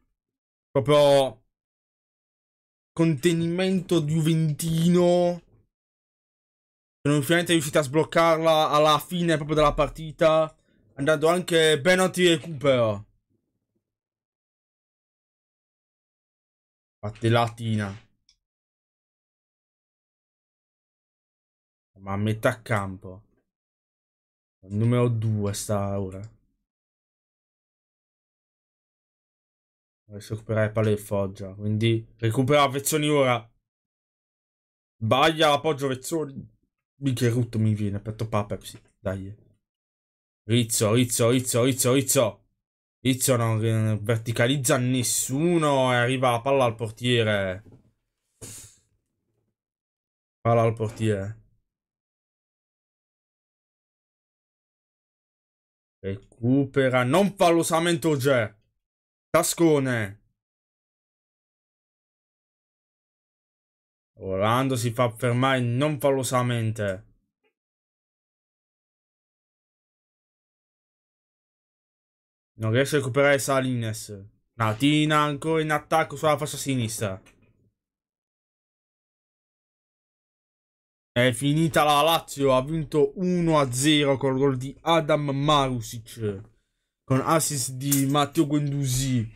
proprio contenimento di Juventino. Sono finalmente riusciti a sbloccarla alla fine proprio della partita. Andando anche ben a ti recupero. Battellatina. Ma a metà campo. Numero 2 sta ora. Adesso recuperare palle e Foggia. Quindi recupera Vezzoni ora. Baglia, appoggio Vezzoni. Mica rutto mi viene, petto Papexi. Dai. Rizzo, Rizzo, Rizzo, Rizzo, Rizzo. Rizzo non verticalizza nessuno e arriva la palla al portiere. Palla al portiere. Recupera. Non fa l'osamento G. Tascone. Orlando si fa fermare non fallosamente. Non riesce a recuperare Salines. Natina ancora in attacco sulla fascia sinistra. È finita la Lazio, ha vinto 1-0 col gol di Adam Marusic, con assist di Matteo Guendusi.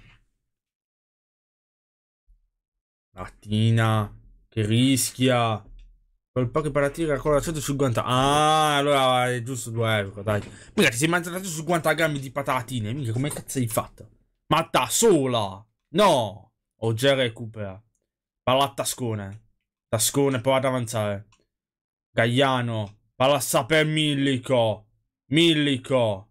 Mattina, che rischia. Col poche partite ancora 150. Ah, allora è giusto 2 euro, dai. Mica ti sei mangiato 50 grammi di patatine, mica come cazzo hai fatto? Ma da sola! No! O già recupera. Palla a tascone. Tascone, prova ad avanzare. Gagliano, Palassa per Millico, Millico.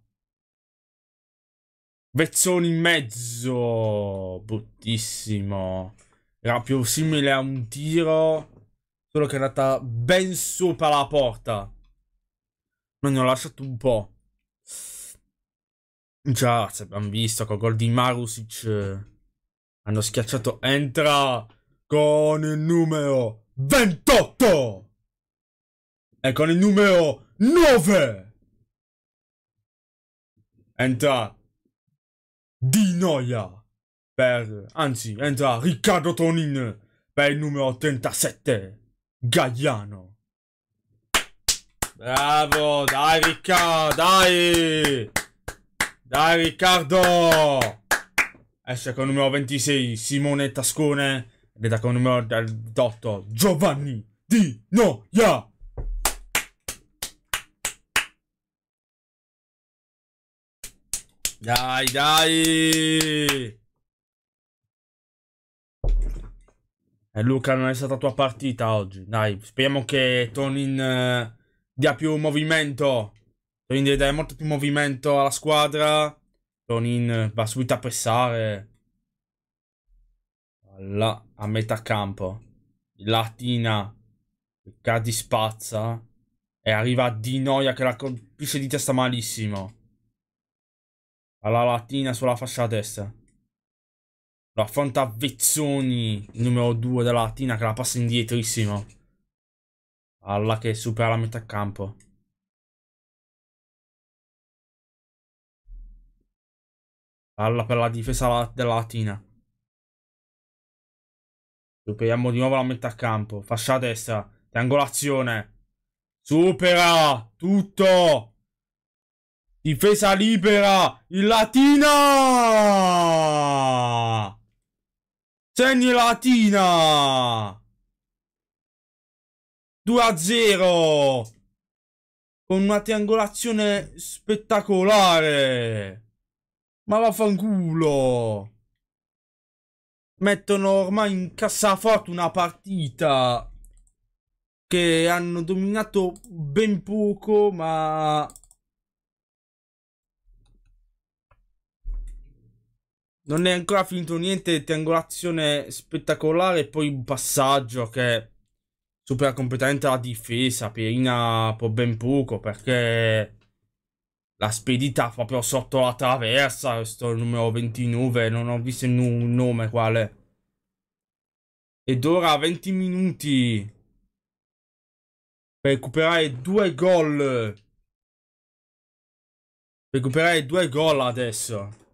Vezzoni in mezzo, bruttissimo. Era più simile a un tiro, solo che è andata ben sopra la porta. Non ne ho lasciato un po'. Già, abbiamo visto col gol di Marusic. Hanno schiacciato Entra con il numero 28. E con il numero 9! Entra Di Noia per, anzi, entra Riccardo Tonin per il numero 37, Gagliano. Bravo, dai Riccardo, dai! Dai Riccardo! Esce con il numero 26, Simone Tascone, ed è con il numero 8, Giovanni Di Noia. Dai, dai! Eh, Luca, non è stata tua partita oggi. Dai, speriamo che Tonin eh, dia più movimento. Tonin deve dare molto più movimento alla squadra. Tonin eh, va subito a pressare. Alla, a metà campo. Latina che di spazza. E arriva Di Noia che la colpisce di testa malissimo alla latina sulla fascia destra. Lo affronta Vezzoni, numero 2 della latina, che la passa indietrissimo. Alla che supera la metà campo. Palla per la difesa della latina. Superiamo di nuovo la metà campo. Fascia destra. Triangolazione. Supera tutto. Difesa libera! Il Latina! Segni Latina! 2 a 0! Con una triangolazione spettacolare! Ma vaffanculo! Mettono ormai in cassaforte una partita che hanno dominato ben poco, ma non è ancora finito niente, triangolazione spettacolare e poi un passaggio che supera completamente la difesa, Pierina può ben poco perché la spedita proprio sotto la traversa, questo numero 29, non ho visto un nome quale. Ed ora 20 minuti per recuperare due gol. Per recuperare due gol adesso.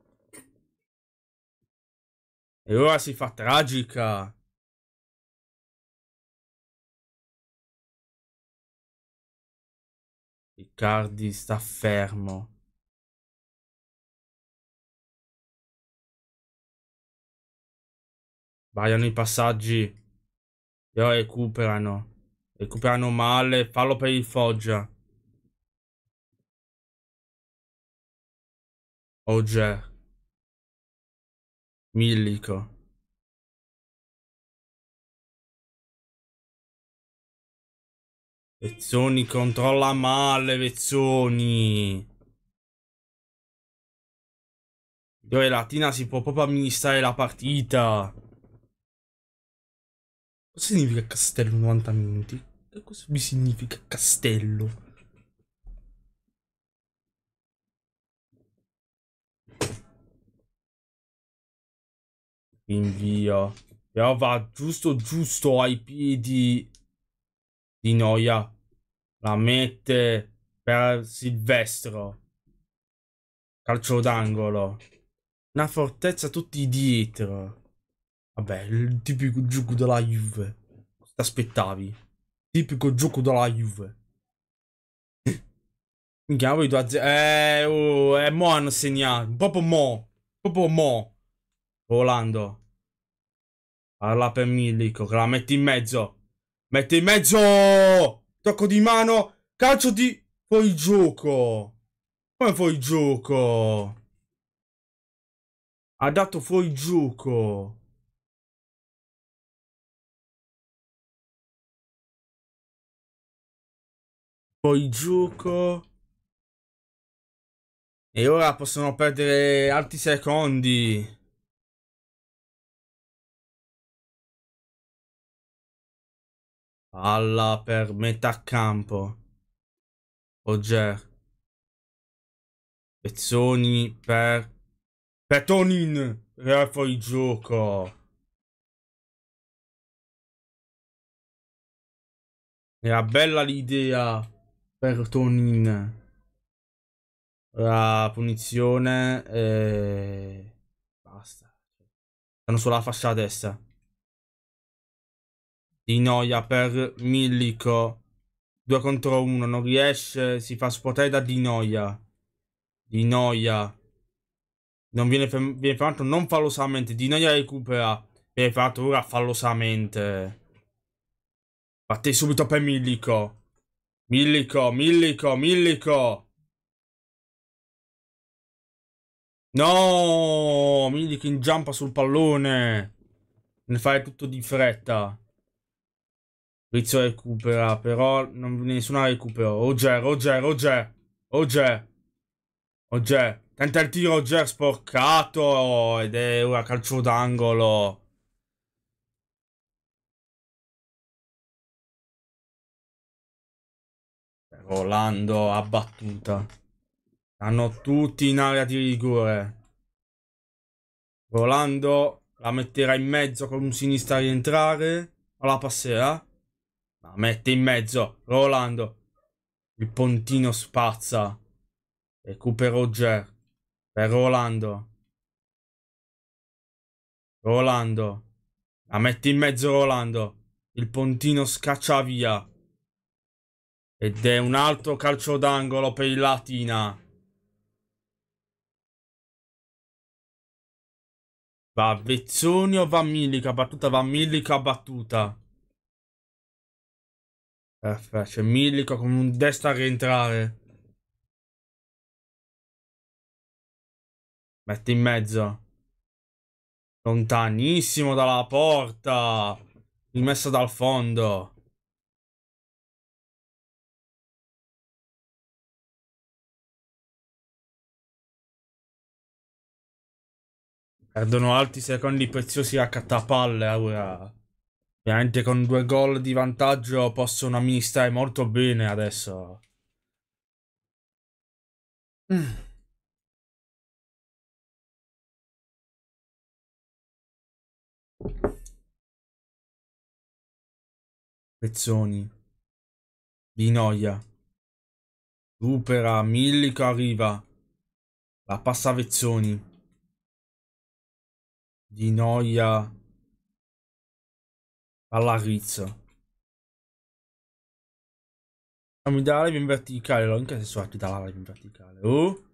E ora si fa tragica. Riccardi sta fermo. Variano i passaggi. E Però recuperano. Recuperano male. Fallo per il Foggia. Oggi. Millico Vezzoni controlla male Vezzoni Dove la Tina si può proprio amministrare la partita Cosa significa castello 90 minuti? Che cosa mi significa castello? Rinvio. Però va giusto giusto ai piedi di Noia. La mette per Silvestro. Calcio d'angolo. Una fortezza tutti dietro. Vabbè, il tipico gioco della Juve. ti aspettavi? Tipico gioco della Juve. Minchia, poi tu Eh, oh, eh, mo hanno segnato. Proprio mo. Proprio mo. Volando. Parla per Milico, che la metti in mezzo. Metti in mezzo! Tocco di mano. Calcio di fuori gioco. Come fuori gioco? Ha dato fuori gioco. Fuori gioco. E ora possono perdere altri secondi. Palla per metà campo. Oger. Pezzoni per... Petonin! E fuori gioco. Era bella l'idea per Tonin. La punizione e... Basta. Stanno sulla fascia a destra di Noia per Millico. 2 contro 1, non riesce, si fa scuotere da Di Noia. Di Noia. Non viene, ferm viene fermato non fallosamente, Di Noia recupera. Viene fermato ora fallosamente. Batte subito per Millico. Millico, Millico, Millico. No, Millico in ingiampa sul pallone. Ne fai tutto di fretta. Rizzo recupera, però non, nessuna recupero. Roger, Roger, Roger, Roger, Roger. Tenta il tiro, Roger, sporcato, ed è ora calcio d'angolo. Rolando abbattuta. Hanno tutti in area di rigore. Rolando la metterà in mezzo con un sinistra a rientrare. La passerà. Ma mette in mezzo Rolando. Il pontino spazza. Recupero Roger. Per Rolando. Rolando. La mette in mezzo Rolando. Il pontino scaccia via. Ed è un altro calcio d'angolo per il Latina. Va Vezzoni o va Millica? Battuta va Millica battuta. Perfetto, eh, c'è Millico con un destro a rientrare. Metti in mezzo. Lontanissimo dalla porta. Rimessa dal fondo. Perdono altri secondi preziosi a cattapalle ora. Ovviamente con due gol di vantaggio possono amministrare molto bene adesso. Mm. Pezzoni. Di noia. Supera, Millico arriva. La passa Vezzoni. Di noia alla rizza. Amidale in verticale, l'ho anche senso amidale in verticale. Uh?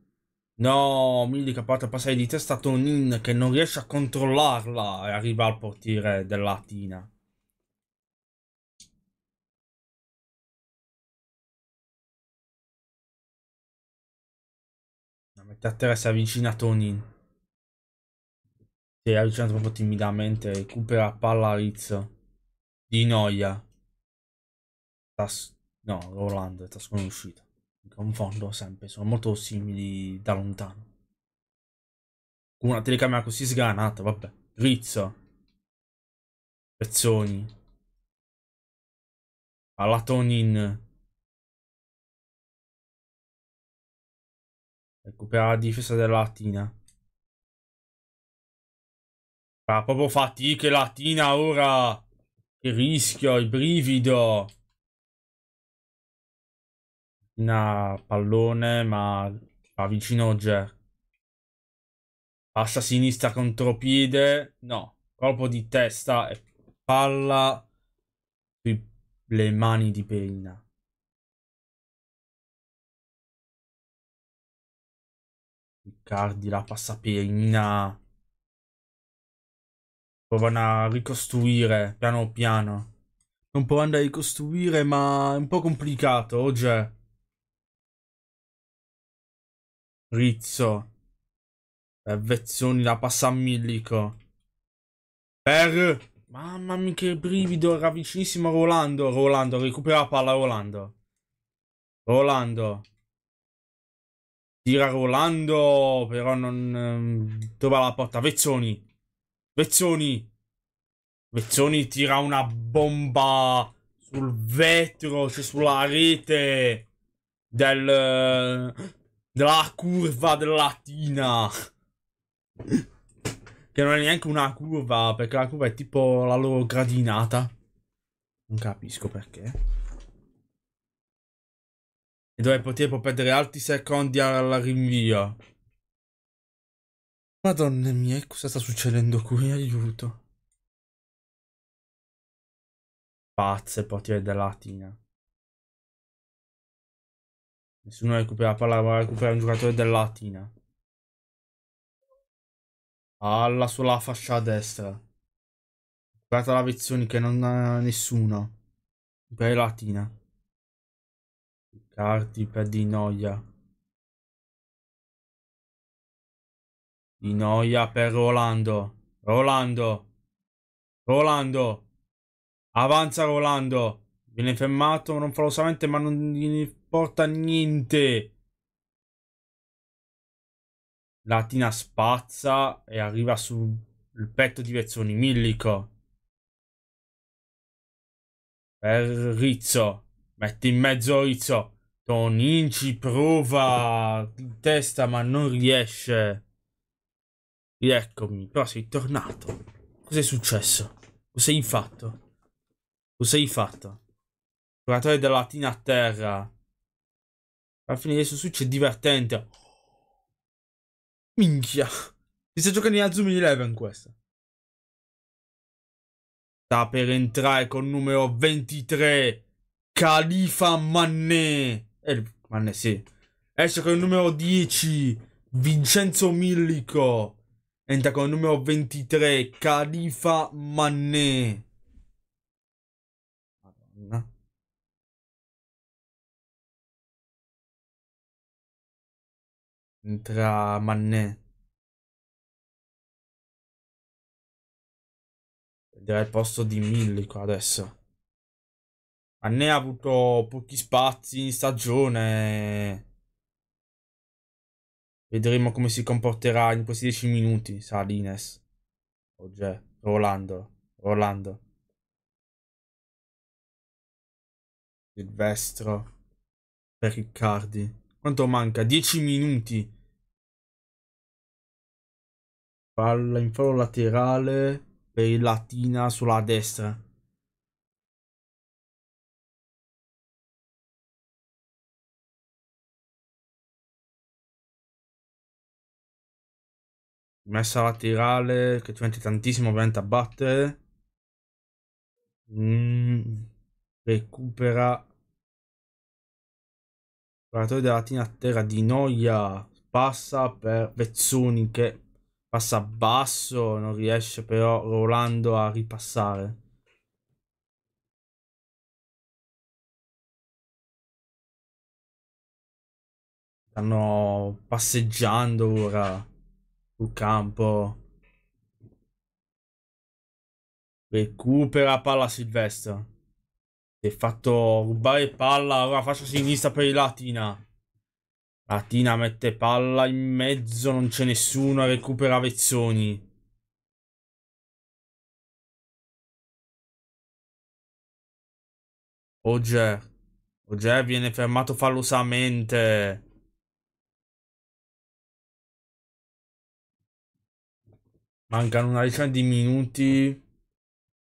No, Mili capace passare di testa a Tonin che non riesce a controllarla e arriva al portiere della Tina. La mette a terra si avvicina a Tonin. Si è avvicinato proprio timidamente, recupera palla a Rizzo. Di noia. Tas no, Roland, è sconosciuta. Mi confondo sempre, sono molto simili da lontano. Con una telecamera così sganata, vabbè. Rizzo. Pezzoni. Alla Tonin. Recupera la difesa della Latina. Ha proprio fatica Latina ora. Il rischio, il brivido. Una pallone, ma va vicino Jack. Passa a sinistra contropiede. No, colpo di testa e palla sulle mani di Peina. Riccardi la passa Peina provano a ricostruire piano piano. Non provano a ricostruire, ma è un po' complicato, oggi. Oh, Rizzo. Eh, vezzoni, la passa a Millico. Per... Mamma mia che brivido, era vicinissimo Rolando. Rolando, recupera la palla Rolando. Rolando. Tira Rolando, però non... Ehm, trova la porta. Vezzoni. Vezzoni. Vezzoni tira una bomba sul vetro, cioè sulla rete del, della curva della Latina. Che non è neanche una curva, perché la curva è tipo la loro gradinata. Non capisco perché. E dovrei poter perdere altri secondi alla rinvia. Madonna mia, cosa sta succedendo qui? Aiuto. Pazze, poi della latina. Nessuno recupera la palla, ma recupera un giocatore della latina. Alla sulla fascia a destra. Guarda la Vezzoni che non ha nessuno. Per latina. Carti per di noia. Di noia per Rolando. Rolando. Rolando. Avanza Rolando. Viene fermato non falosamente ma non gli importa niente. Latina spazza e arriva sul petto di Vezzoni. Millico. Per Rizzo. Mette in mezzo Rizzo. Toninci prova in testa ma non riesce. Rieccomi, però sei tornato. Cos'è successo? Cos'hai fatto? Cos'hai fatto? Curatore della latina a terra. Alla fine adesso succede divertente. Minchia. Ti stai giocando in Azumi Eleven questa. Sta per entrare con numero 23. Califa Manné. Eh, Manné, sì. Esce con il numero 10. Vincenzo Millico. Entra con il numero 23, Khalifa Mané. Madonna. Entra Mané. Vedrà il posto di Millico adesso. Mané ha avuto pochi spazi in stagione. Vedremo come si comporterà in questi 10 minuti, Salines. Oggi, Rolando, Rolando. Silvestro per Riccardi. Quanto manca? 10 minuti. Palla in foro laterale per il Latina sulla destra. messa laterale che diventi tantissimo ovviamente a battere. Mm, recupera Guardatore della Latina a terra di Noia passa per Vezzoni che passa basso, non riesce però Rolando a ripassare. Stanno passeggiando ora sul campo. Recupera palla Silvestro. Si è fatto rubare palla. Ora fascia sinistra per il Latina. Latina mette palla in mezzo. Non c'è nessuno. Recupera Vezzoni. Oger. Oger viene fermato fallosamente. Mancano una decina di minuti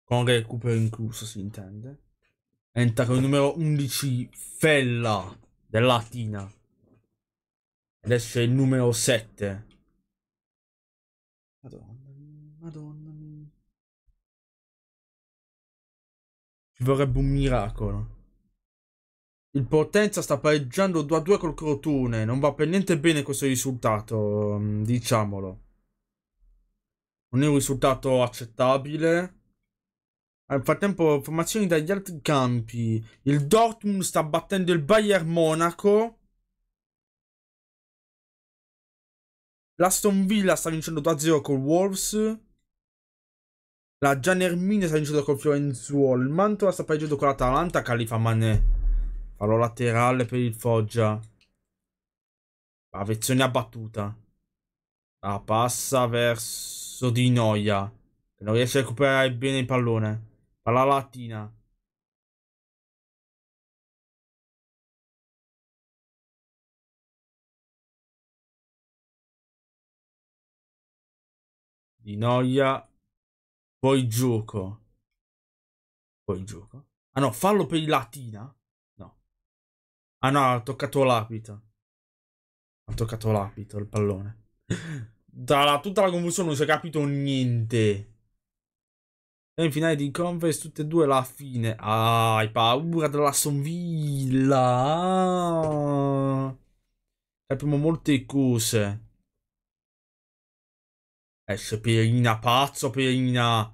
con recupero incluso, si intende. Entra con il numero 11 Fella della Latina. Adesso è il numero 7. Madonna, madonna. Ci vorrebbe un miracolo. Il Potenza sta pareggiando 2-2 col Crotone. Non va per niente bene questo risultato, mm, diciamolo. Non è un risultato accettabile. Nel frattempo, formazioni dagli altri campi. Il Dortmund sta battendo il Bayern Monaco. L'Aston Villa sta vincendo 2-0 col Wolves. La Gianermine sta vincendo col Fiorenzuolo. Il Mantova sta pareggiando con l'Atalanta. Califa Manè. Fallo laterale per il Foggia. Avezione abbattuta. La passa verso cazzo di noia. Non riesce a recuperare bene il pallone. Palla latina. Di noia. Poi gioco. Poi gioco. Ah no, fallo per il latina. No. Ah no, ha toccato l'apito. Ha toccato l'apito, il pallone. da tutta la confusione non si è capito niente. E in finale di Converse tutte e due la fine. Ah, hai paura della Sonvilla. Ah. Capiamo molte cose. Esce eh, Pierina, pazzo Pierina.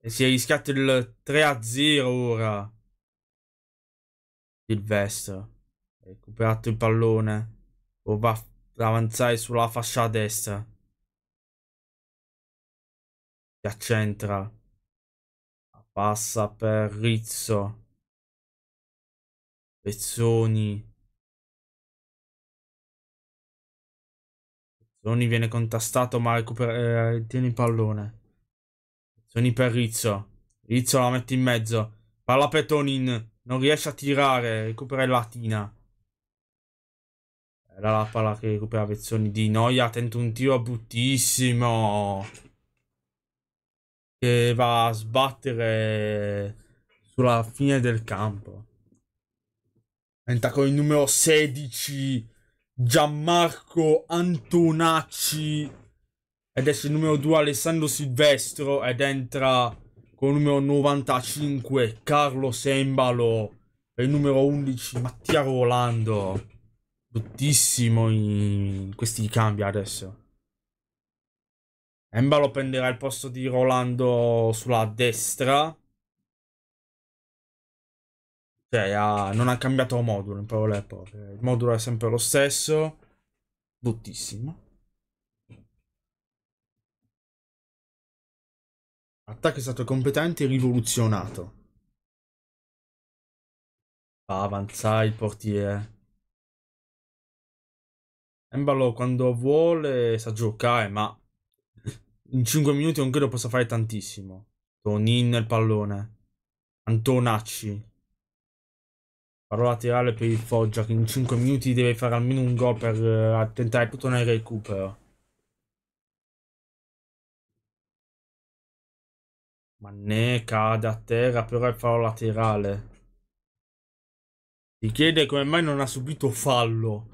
E si è rischiato il 3-0 ora. Silvestro. Ha recuperato il pallone. O va ad avanzare sulla fascia destra. La centra. Passa per Rizzo. Pezzoni. Pezzoni viene contestato ma recupera... Eh, tiene il pallone. Pezzoni per Rizzo. Rizzo la mette in mezzo. Palla per Tonin. Non riesce a tirare. Recupera il Latina. Era la palla che recupera Pezzoni di Noia. Tenta un tiro bruttissimo che va a sbattere sulla fine del campo. Entra con il numero 16 Gianmarco Antonacci ed esce il numero 2 Alessandro Silvestro ed entra con il numero 95 Carlo Sembalo e il numero 11 Mattia Rolando bruttissimo in questi cambi adesso Embalo prenderà il posto di Rolando sulla destra. Cioè, ha, non ha cambiato modulo, in parole povere. Il modulo è sempre lo stesso. Bruttissimo. Attacco è stato completamente rivoluzionato. Fa avanzare il portiere. Embalo quando vuole sa giocare, ma in 5 minuti non credo possa fare tantissimo. Tonin nel pallone. Antonacci. Parola laterale per il Foggia che in 5 minuti deve fare almeno un gol per uh, tentare tutto nel recupero. Mannè cade a terra però è fallo laterale. Si chiede come mai non ha subito fallo.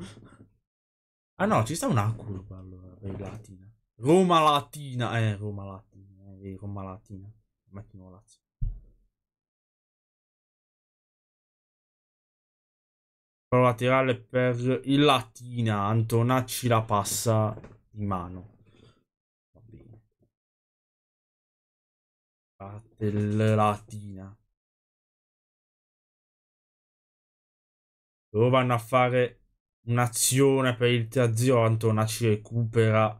Ah no, ci sta una curva allora, reglatina. Roma Latina, eh, Roma Latina, eh, eh Roma Latina, Mattino Lazio. Però laterale per il Latina, Antonacci la passa di mano. Va bene. Parte il Latina. Loro vanno a fare un'azione per il 3-0, Antonacci recupera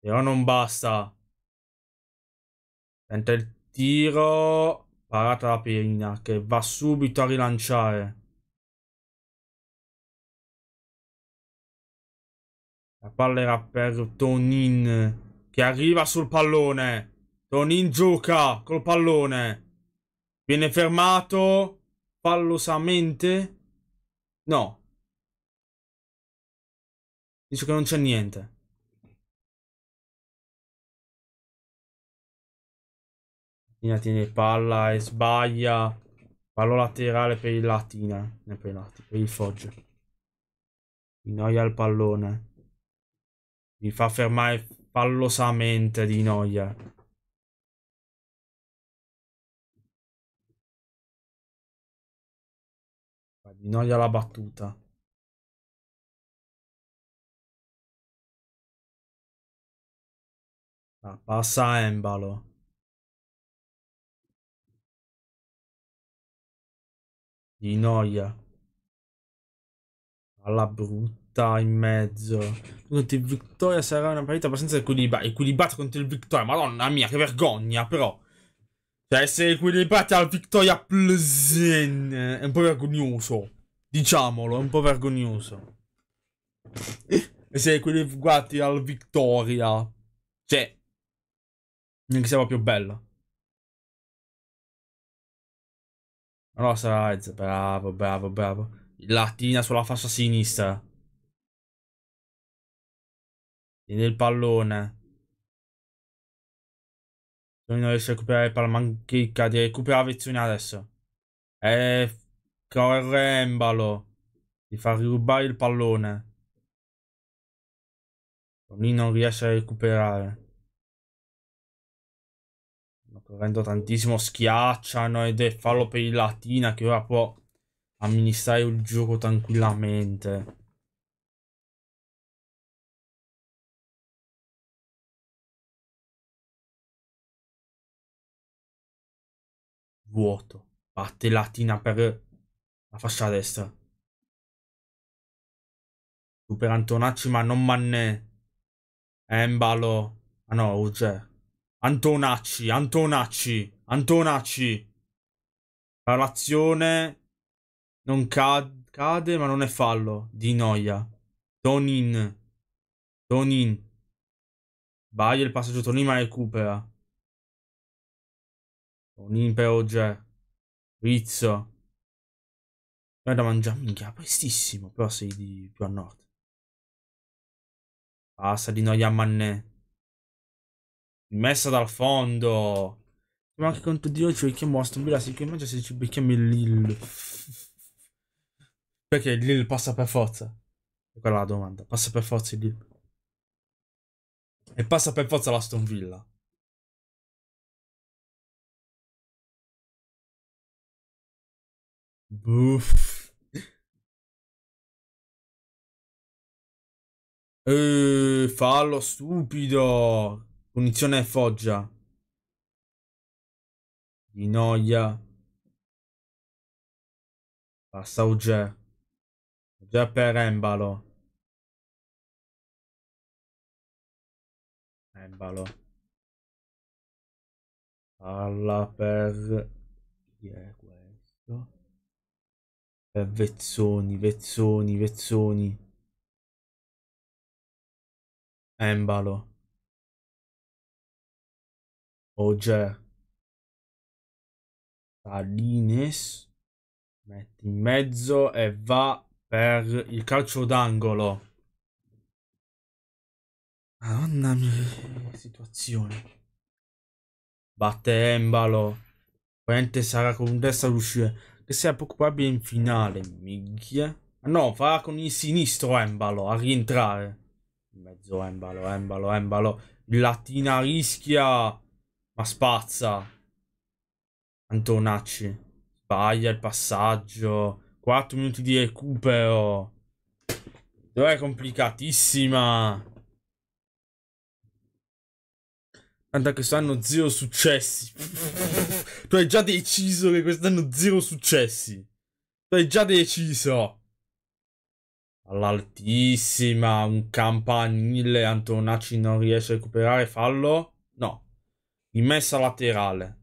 però non basta. Tenta il tiro. Parata la perina che va subito a rilanciare. La palla era per Tonin che arriva sul pallone. Tonin gioca col pallone. Viene fermato fallosamente. No. Dice che non c'è niente. Latina tiene palla e sbaglia. Pallo laterale per il Latina. Eh, per, il Latina per il Foggio. Di noia il pallone. Mi fa fermare pallosamente di noia. Di noia la battuta. La passa a Embalo. di noia alla brutta in mezzo contro il Victoria sarà una partita abbastanza equilibrata equilibrata contro il Victoria madonna mia che vergogna però cioè essere equilibrati al Victoria Plus è un po' vergognoso diciamolo è un po' vergognoso essere equilibrati al Victoria cioè non che sia proprio bella Rosa Rides, bravo, bravo, bravo. Latina sulla fascia sinistra. Tiene il pallone. non riesce a recuperare il pallone, manchica di recuperare Vezzoni adesso. E corre Embalo. Di far rubare il pallone. Lì non riesce a recuperare correndo tantissimo schiacciano ed è fallo per il Latina che ora può amministrare il gioco tranquillamente. Vuoto. Batte Latina per la fascia destra. Super Antonacci ma non manne. Embalo. Ah no, Uger. Antonacci, Antonacci, Antonacci. La l'azione non cad cade, ma non è fallo. Di noia. Donin. Donin. Baglia il passaggio Tonin, ma recupera. Tonin per Ogge. Rizzo. è da mangiare, minchia, prestissimo, però sei di più a nord. Passa di noia a Mannè messa dal fondo. Ma anche contro Dio ci becchiamo Aston Villa, si mangia se ci becchiamo il Lil. Perché il Lil passa per forza. Quella è la domanda. Passa per forza il Lil. E passa per forza la Villa. Buff. Eh, fallo stupido. Punizione Foggia. Di Noia. Passa Uge. Uge per Embalo. Embalo. Palla per... Chi è questo? Per Vezzoni, Vezzoni, Vezzoni. Embalo. Ogge. Salines. mette in mezzo e va per il calcio d'angolo. Madonna mia, situazione. Batte Embalo. Probabilmente sarà con destra ad uscire. Che sia poco probabile in finale, miglia. No, farà con il sinistro Embalo a rientrare. In mezzo Embalo, Embalo, Embalo. Il Latina rischia. Ma spazza. Antonacci. Sbaglia il passaggio. 4 minuti di recupero. Dov'è complicatissima. Tanto che quest'anno zero successi. tu hai già deciso che quest'anno zero successi. Tu hai già deciso. All'altissima, un campanile, Antonacci non riesce a recuperare, fallo? No in laterale.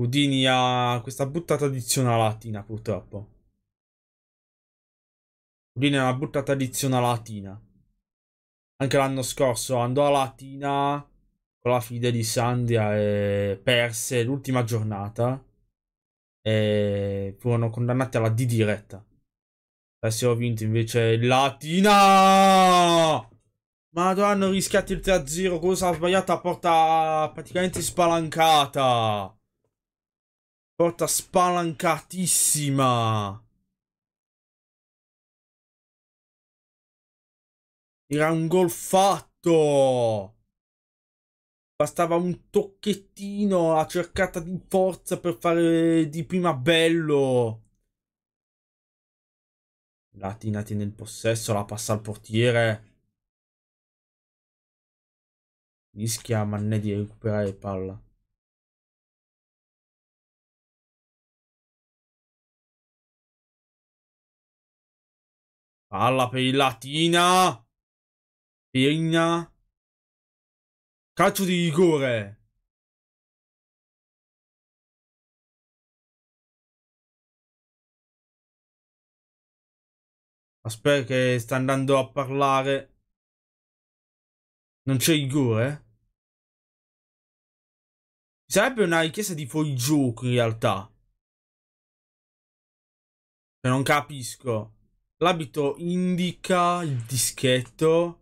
Udini ha questa buttata addizionale latina, purtroppo. Udini ha una buttata addizionale latina. Anche l'anno scorso andò a Latina con la fida di Sandia e perse l'ultima giornata. E furono condannati alla D diretta. Avessero vinto invece Latina! Madonna, hanno rischiato il 3-0. Cosa ha sbagliato a porta praticamente spalancata. Porta spalancatissima. Era un gol fatto. Bastava un tocchettino, la cercata di forza per fare di prima bello. Latinati nel possesso, la passa al portiere. Mischia manne di recuperare palla. Palla per il Latina! Pirina! Calcio di rigore! Aspetta che sta andando a parlare. Non c'è rigore? sarebbe una richiesta di fuori gioco in realtà. Cioè, non capisco. L'abito indica il dischetto.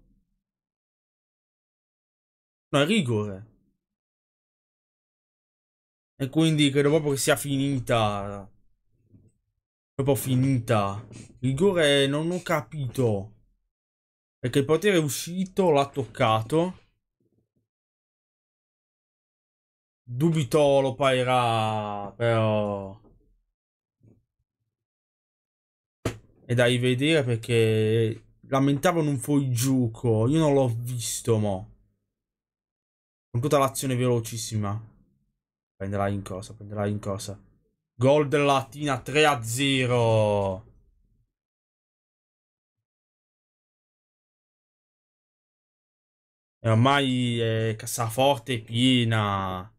No, è rigore. E quindi credo proprio che sia finita. Proprio finita. Rigore non ho capito. Perché il potere è uscito, l'ha toccato. Dubito lo parirà, però... E dai vedere perché lamentavano un fuorigioco. Io non l'ho visto, mo. Con tutta l'azione velocissima. Prenderà in corsa, prenderà in corsa. Gol della Latina 3 a 0. E ormai è cassaforte piena.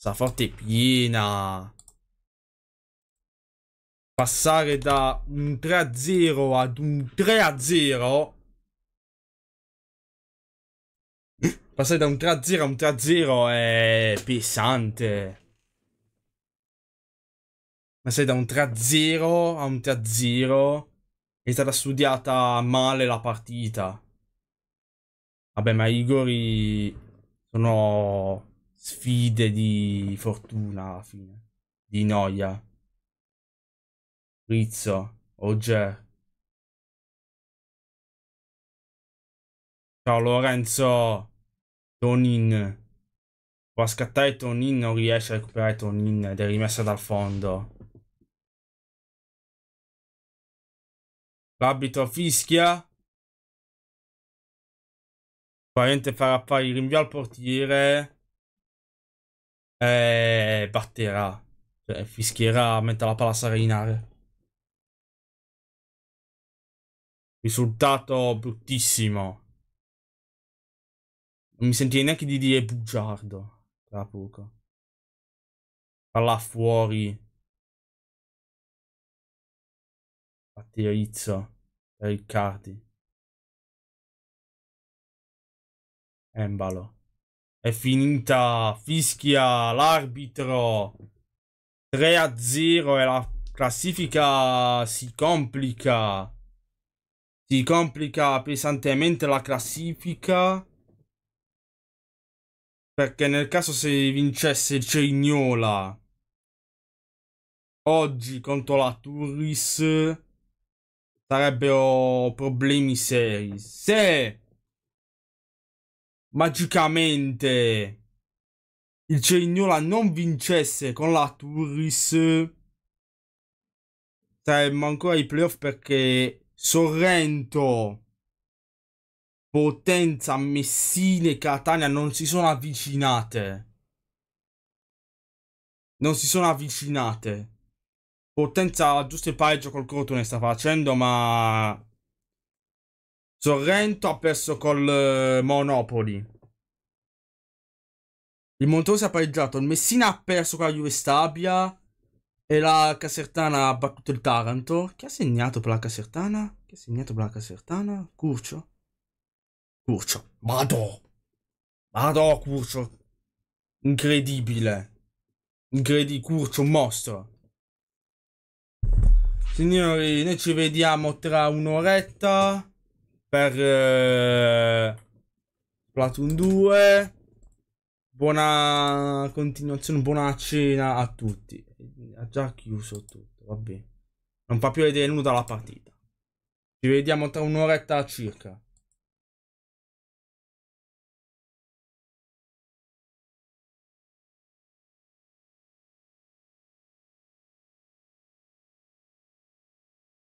Sta forte piena. Passare da un 3-0 ad un 3-0. Passare da un 3-0 a un 3-0 è pesante. Ma sei da un 3-0 a un 3-0 è stata studiata male la partita. Vabbè, ma i Igori sono sfide di fortuna alla fine, di noia. Rizzo, Oger. Ciao Lorenzo, Tonin. Può scattare Tonin, non riesce a recuperare Tonin ed è rimessa dal fondo. L'abito fischia. Parente farà fare il rinvio al portiere eh, batterà, cioè fischierà, metterà la palla a Sarinare. Risultato bruttissimo. Non mi sentirei neanche di dire bugiardo. Tra poco. Palla fuori. Attirizzo per Riccardi. Embalo. È finita, fischia l'arbitro. 3 a 0 e la classifica si complica. Si complica pesantemente la classifica. Perché nel caso se vincesse Cegnola oggi contro la Turris sarebbero problemi seri. Se magicamente il Cerignola non vincesse con la Turris saremmo ancora ai playoff perché Sorrento Potenza, Messina e Catania non si sono avvicinate non si sono avvicinate Potenza giusto il pareggio col Crotone sta facendo ma Sorrento ha perso col eh, Monopoli. Il Montosi ha pareggiato. Il Messina ha perso con la Juve Stabia. E la Casertana ha battuto il Taranto. Chi ha segnato per la Casertana? Chi ha segnato per la Casertana? Curcio? Curcio. Vado! Vado, Curcio. Incredibile. Incredibile. Curcio, un mostro. Signori, noi ci vediamo tra un'oretta per eh, Platoon 2. Buona continuazione, buona cena a tutti. Ha già chiuso tutto, va bene. Non fa più vedere nulla la partita. Ci vediamo tra un'oretta circa.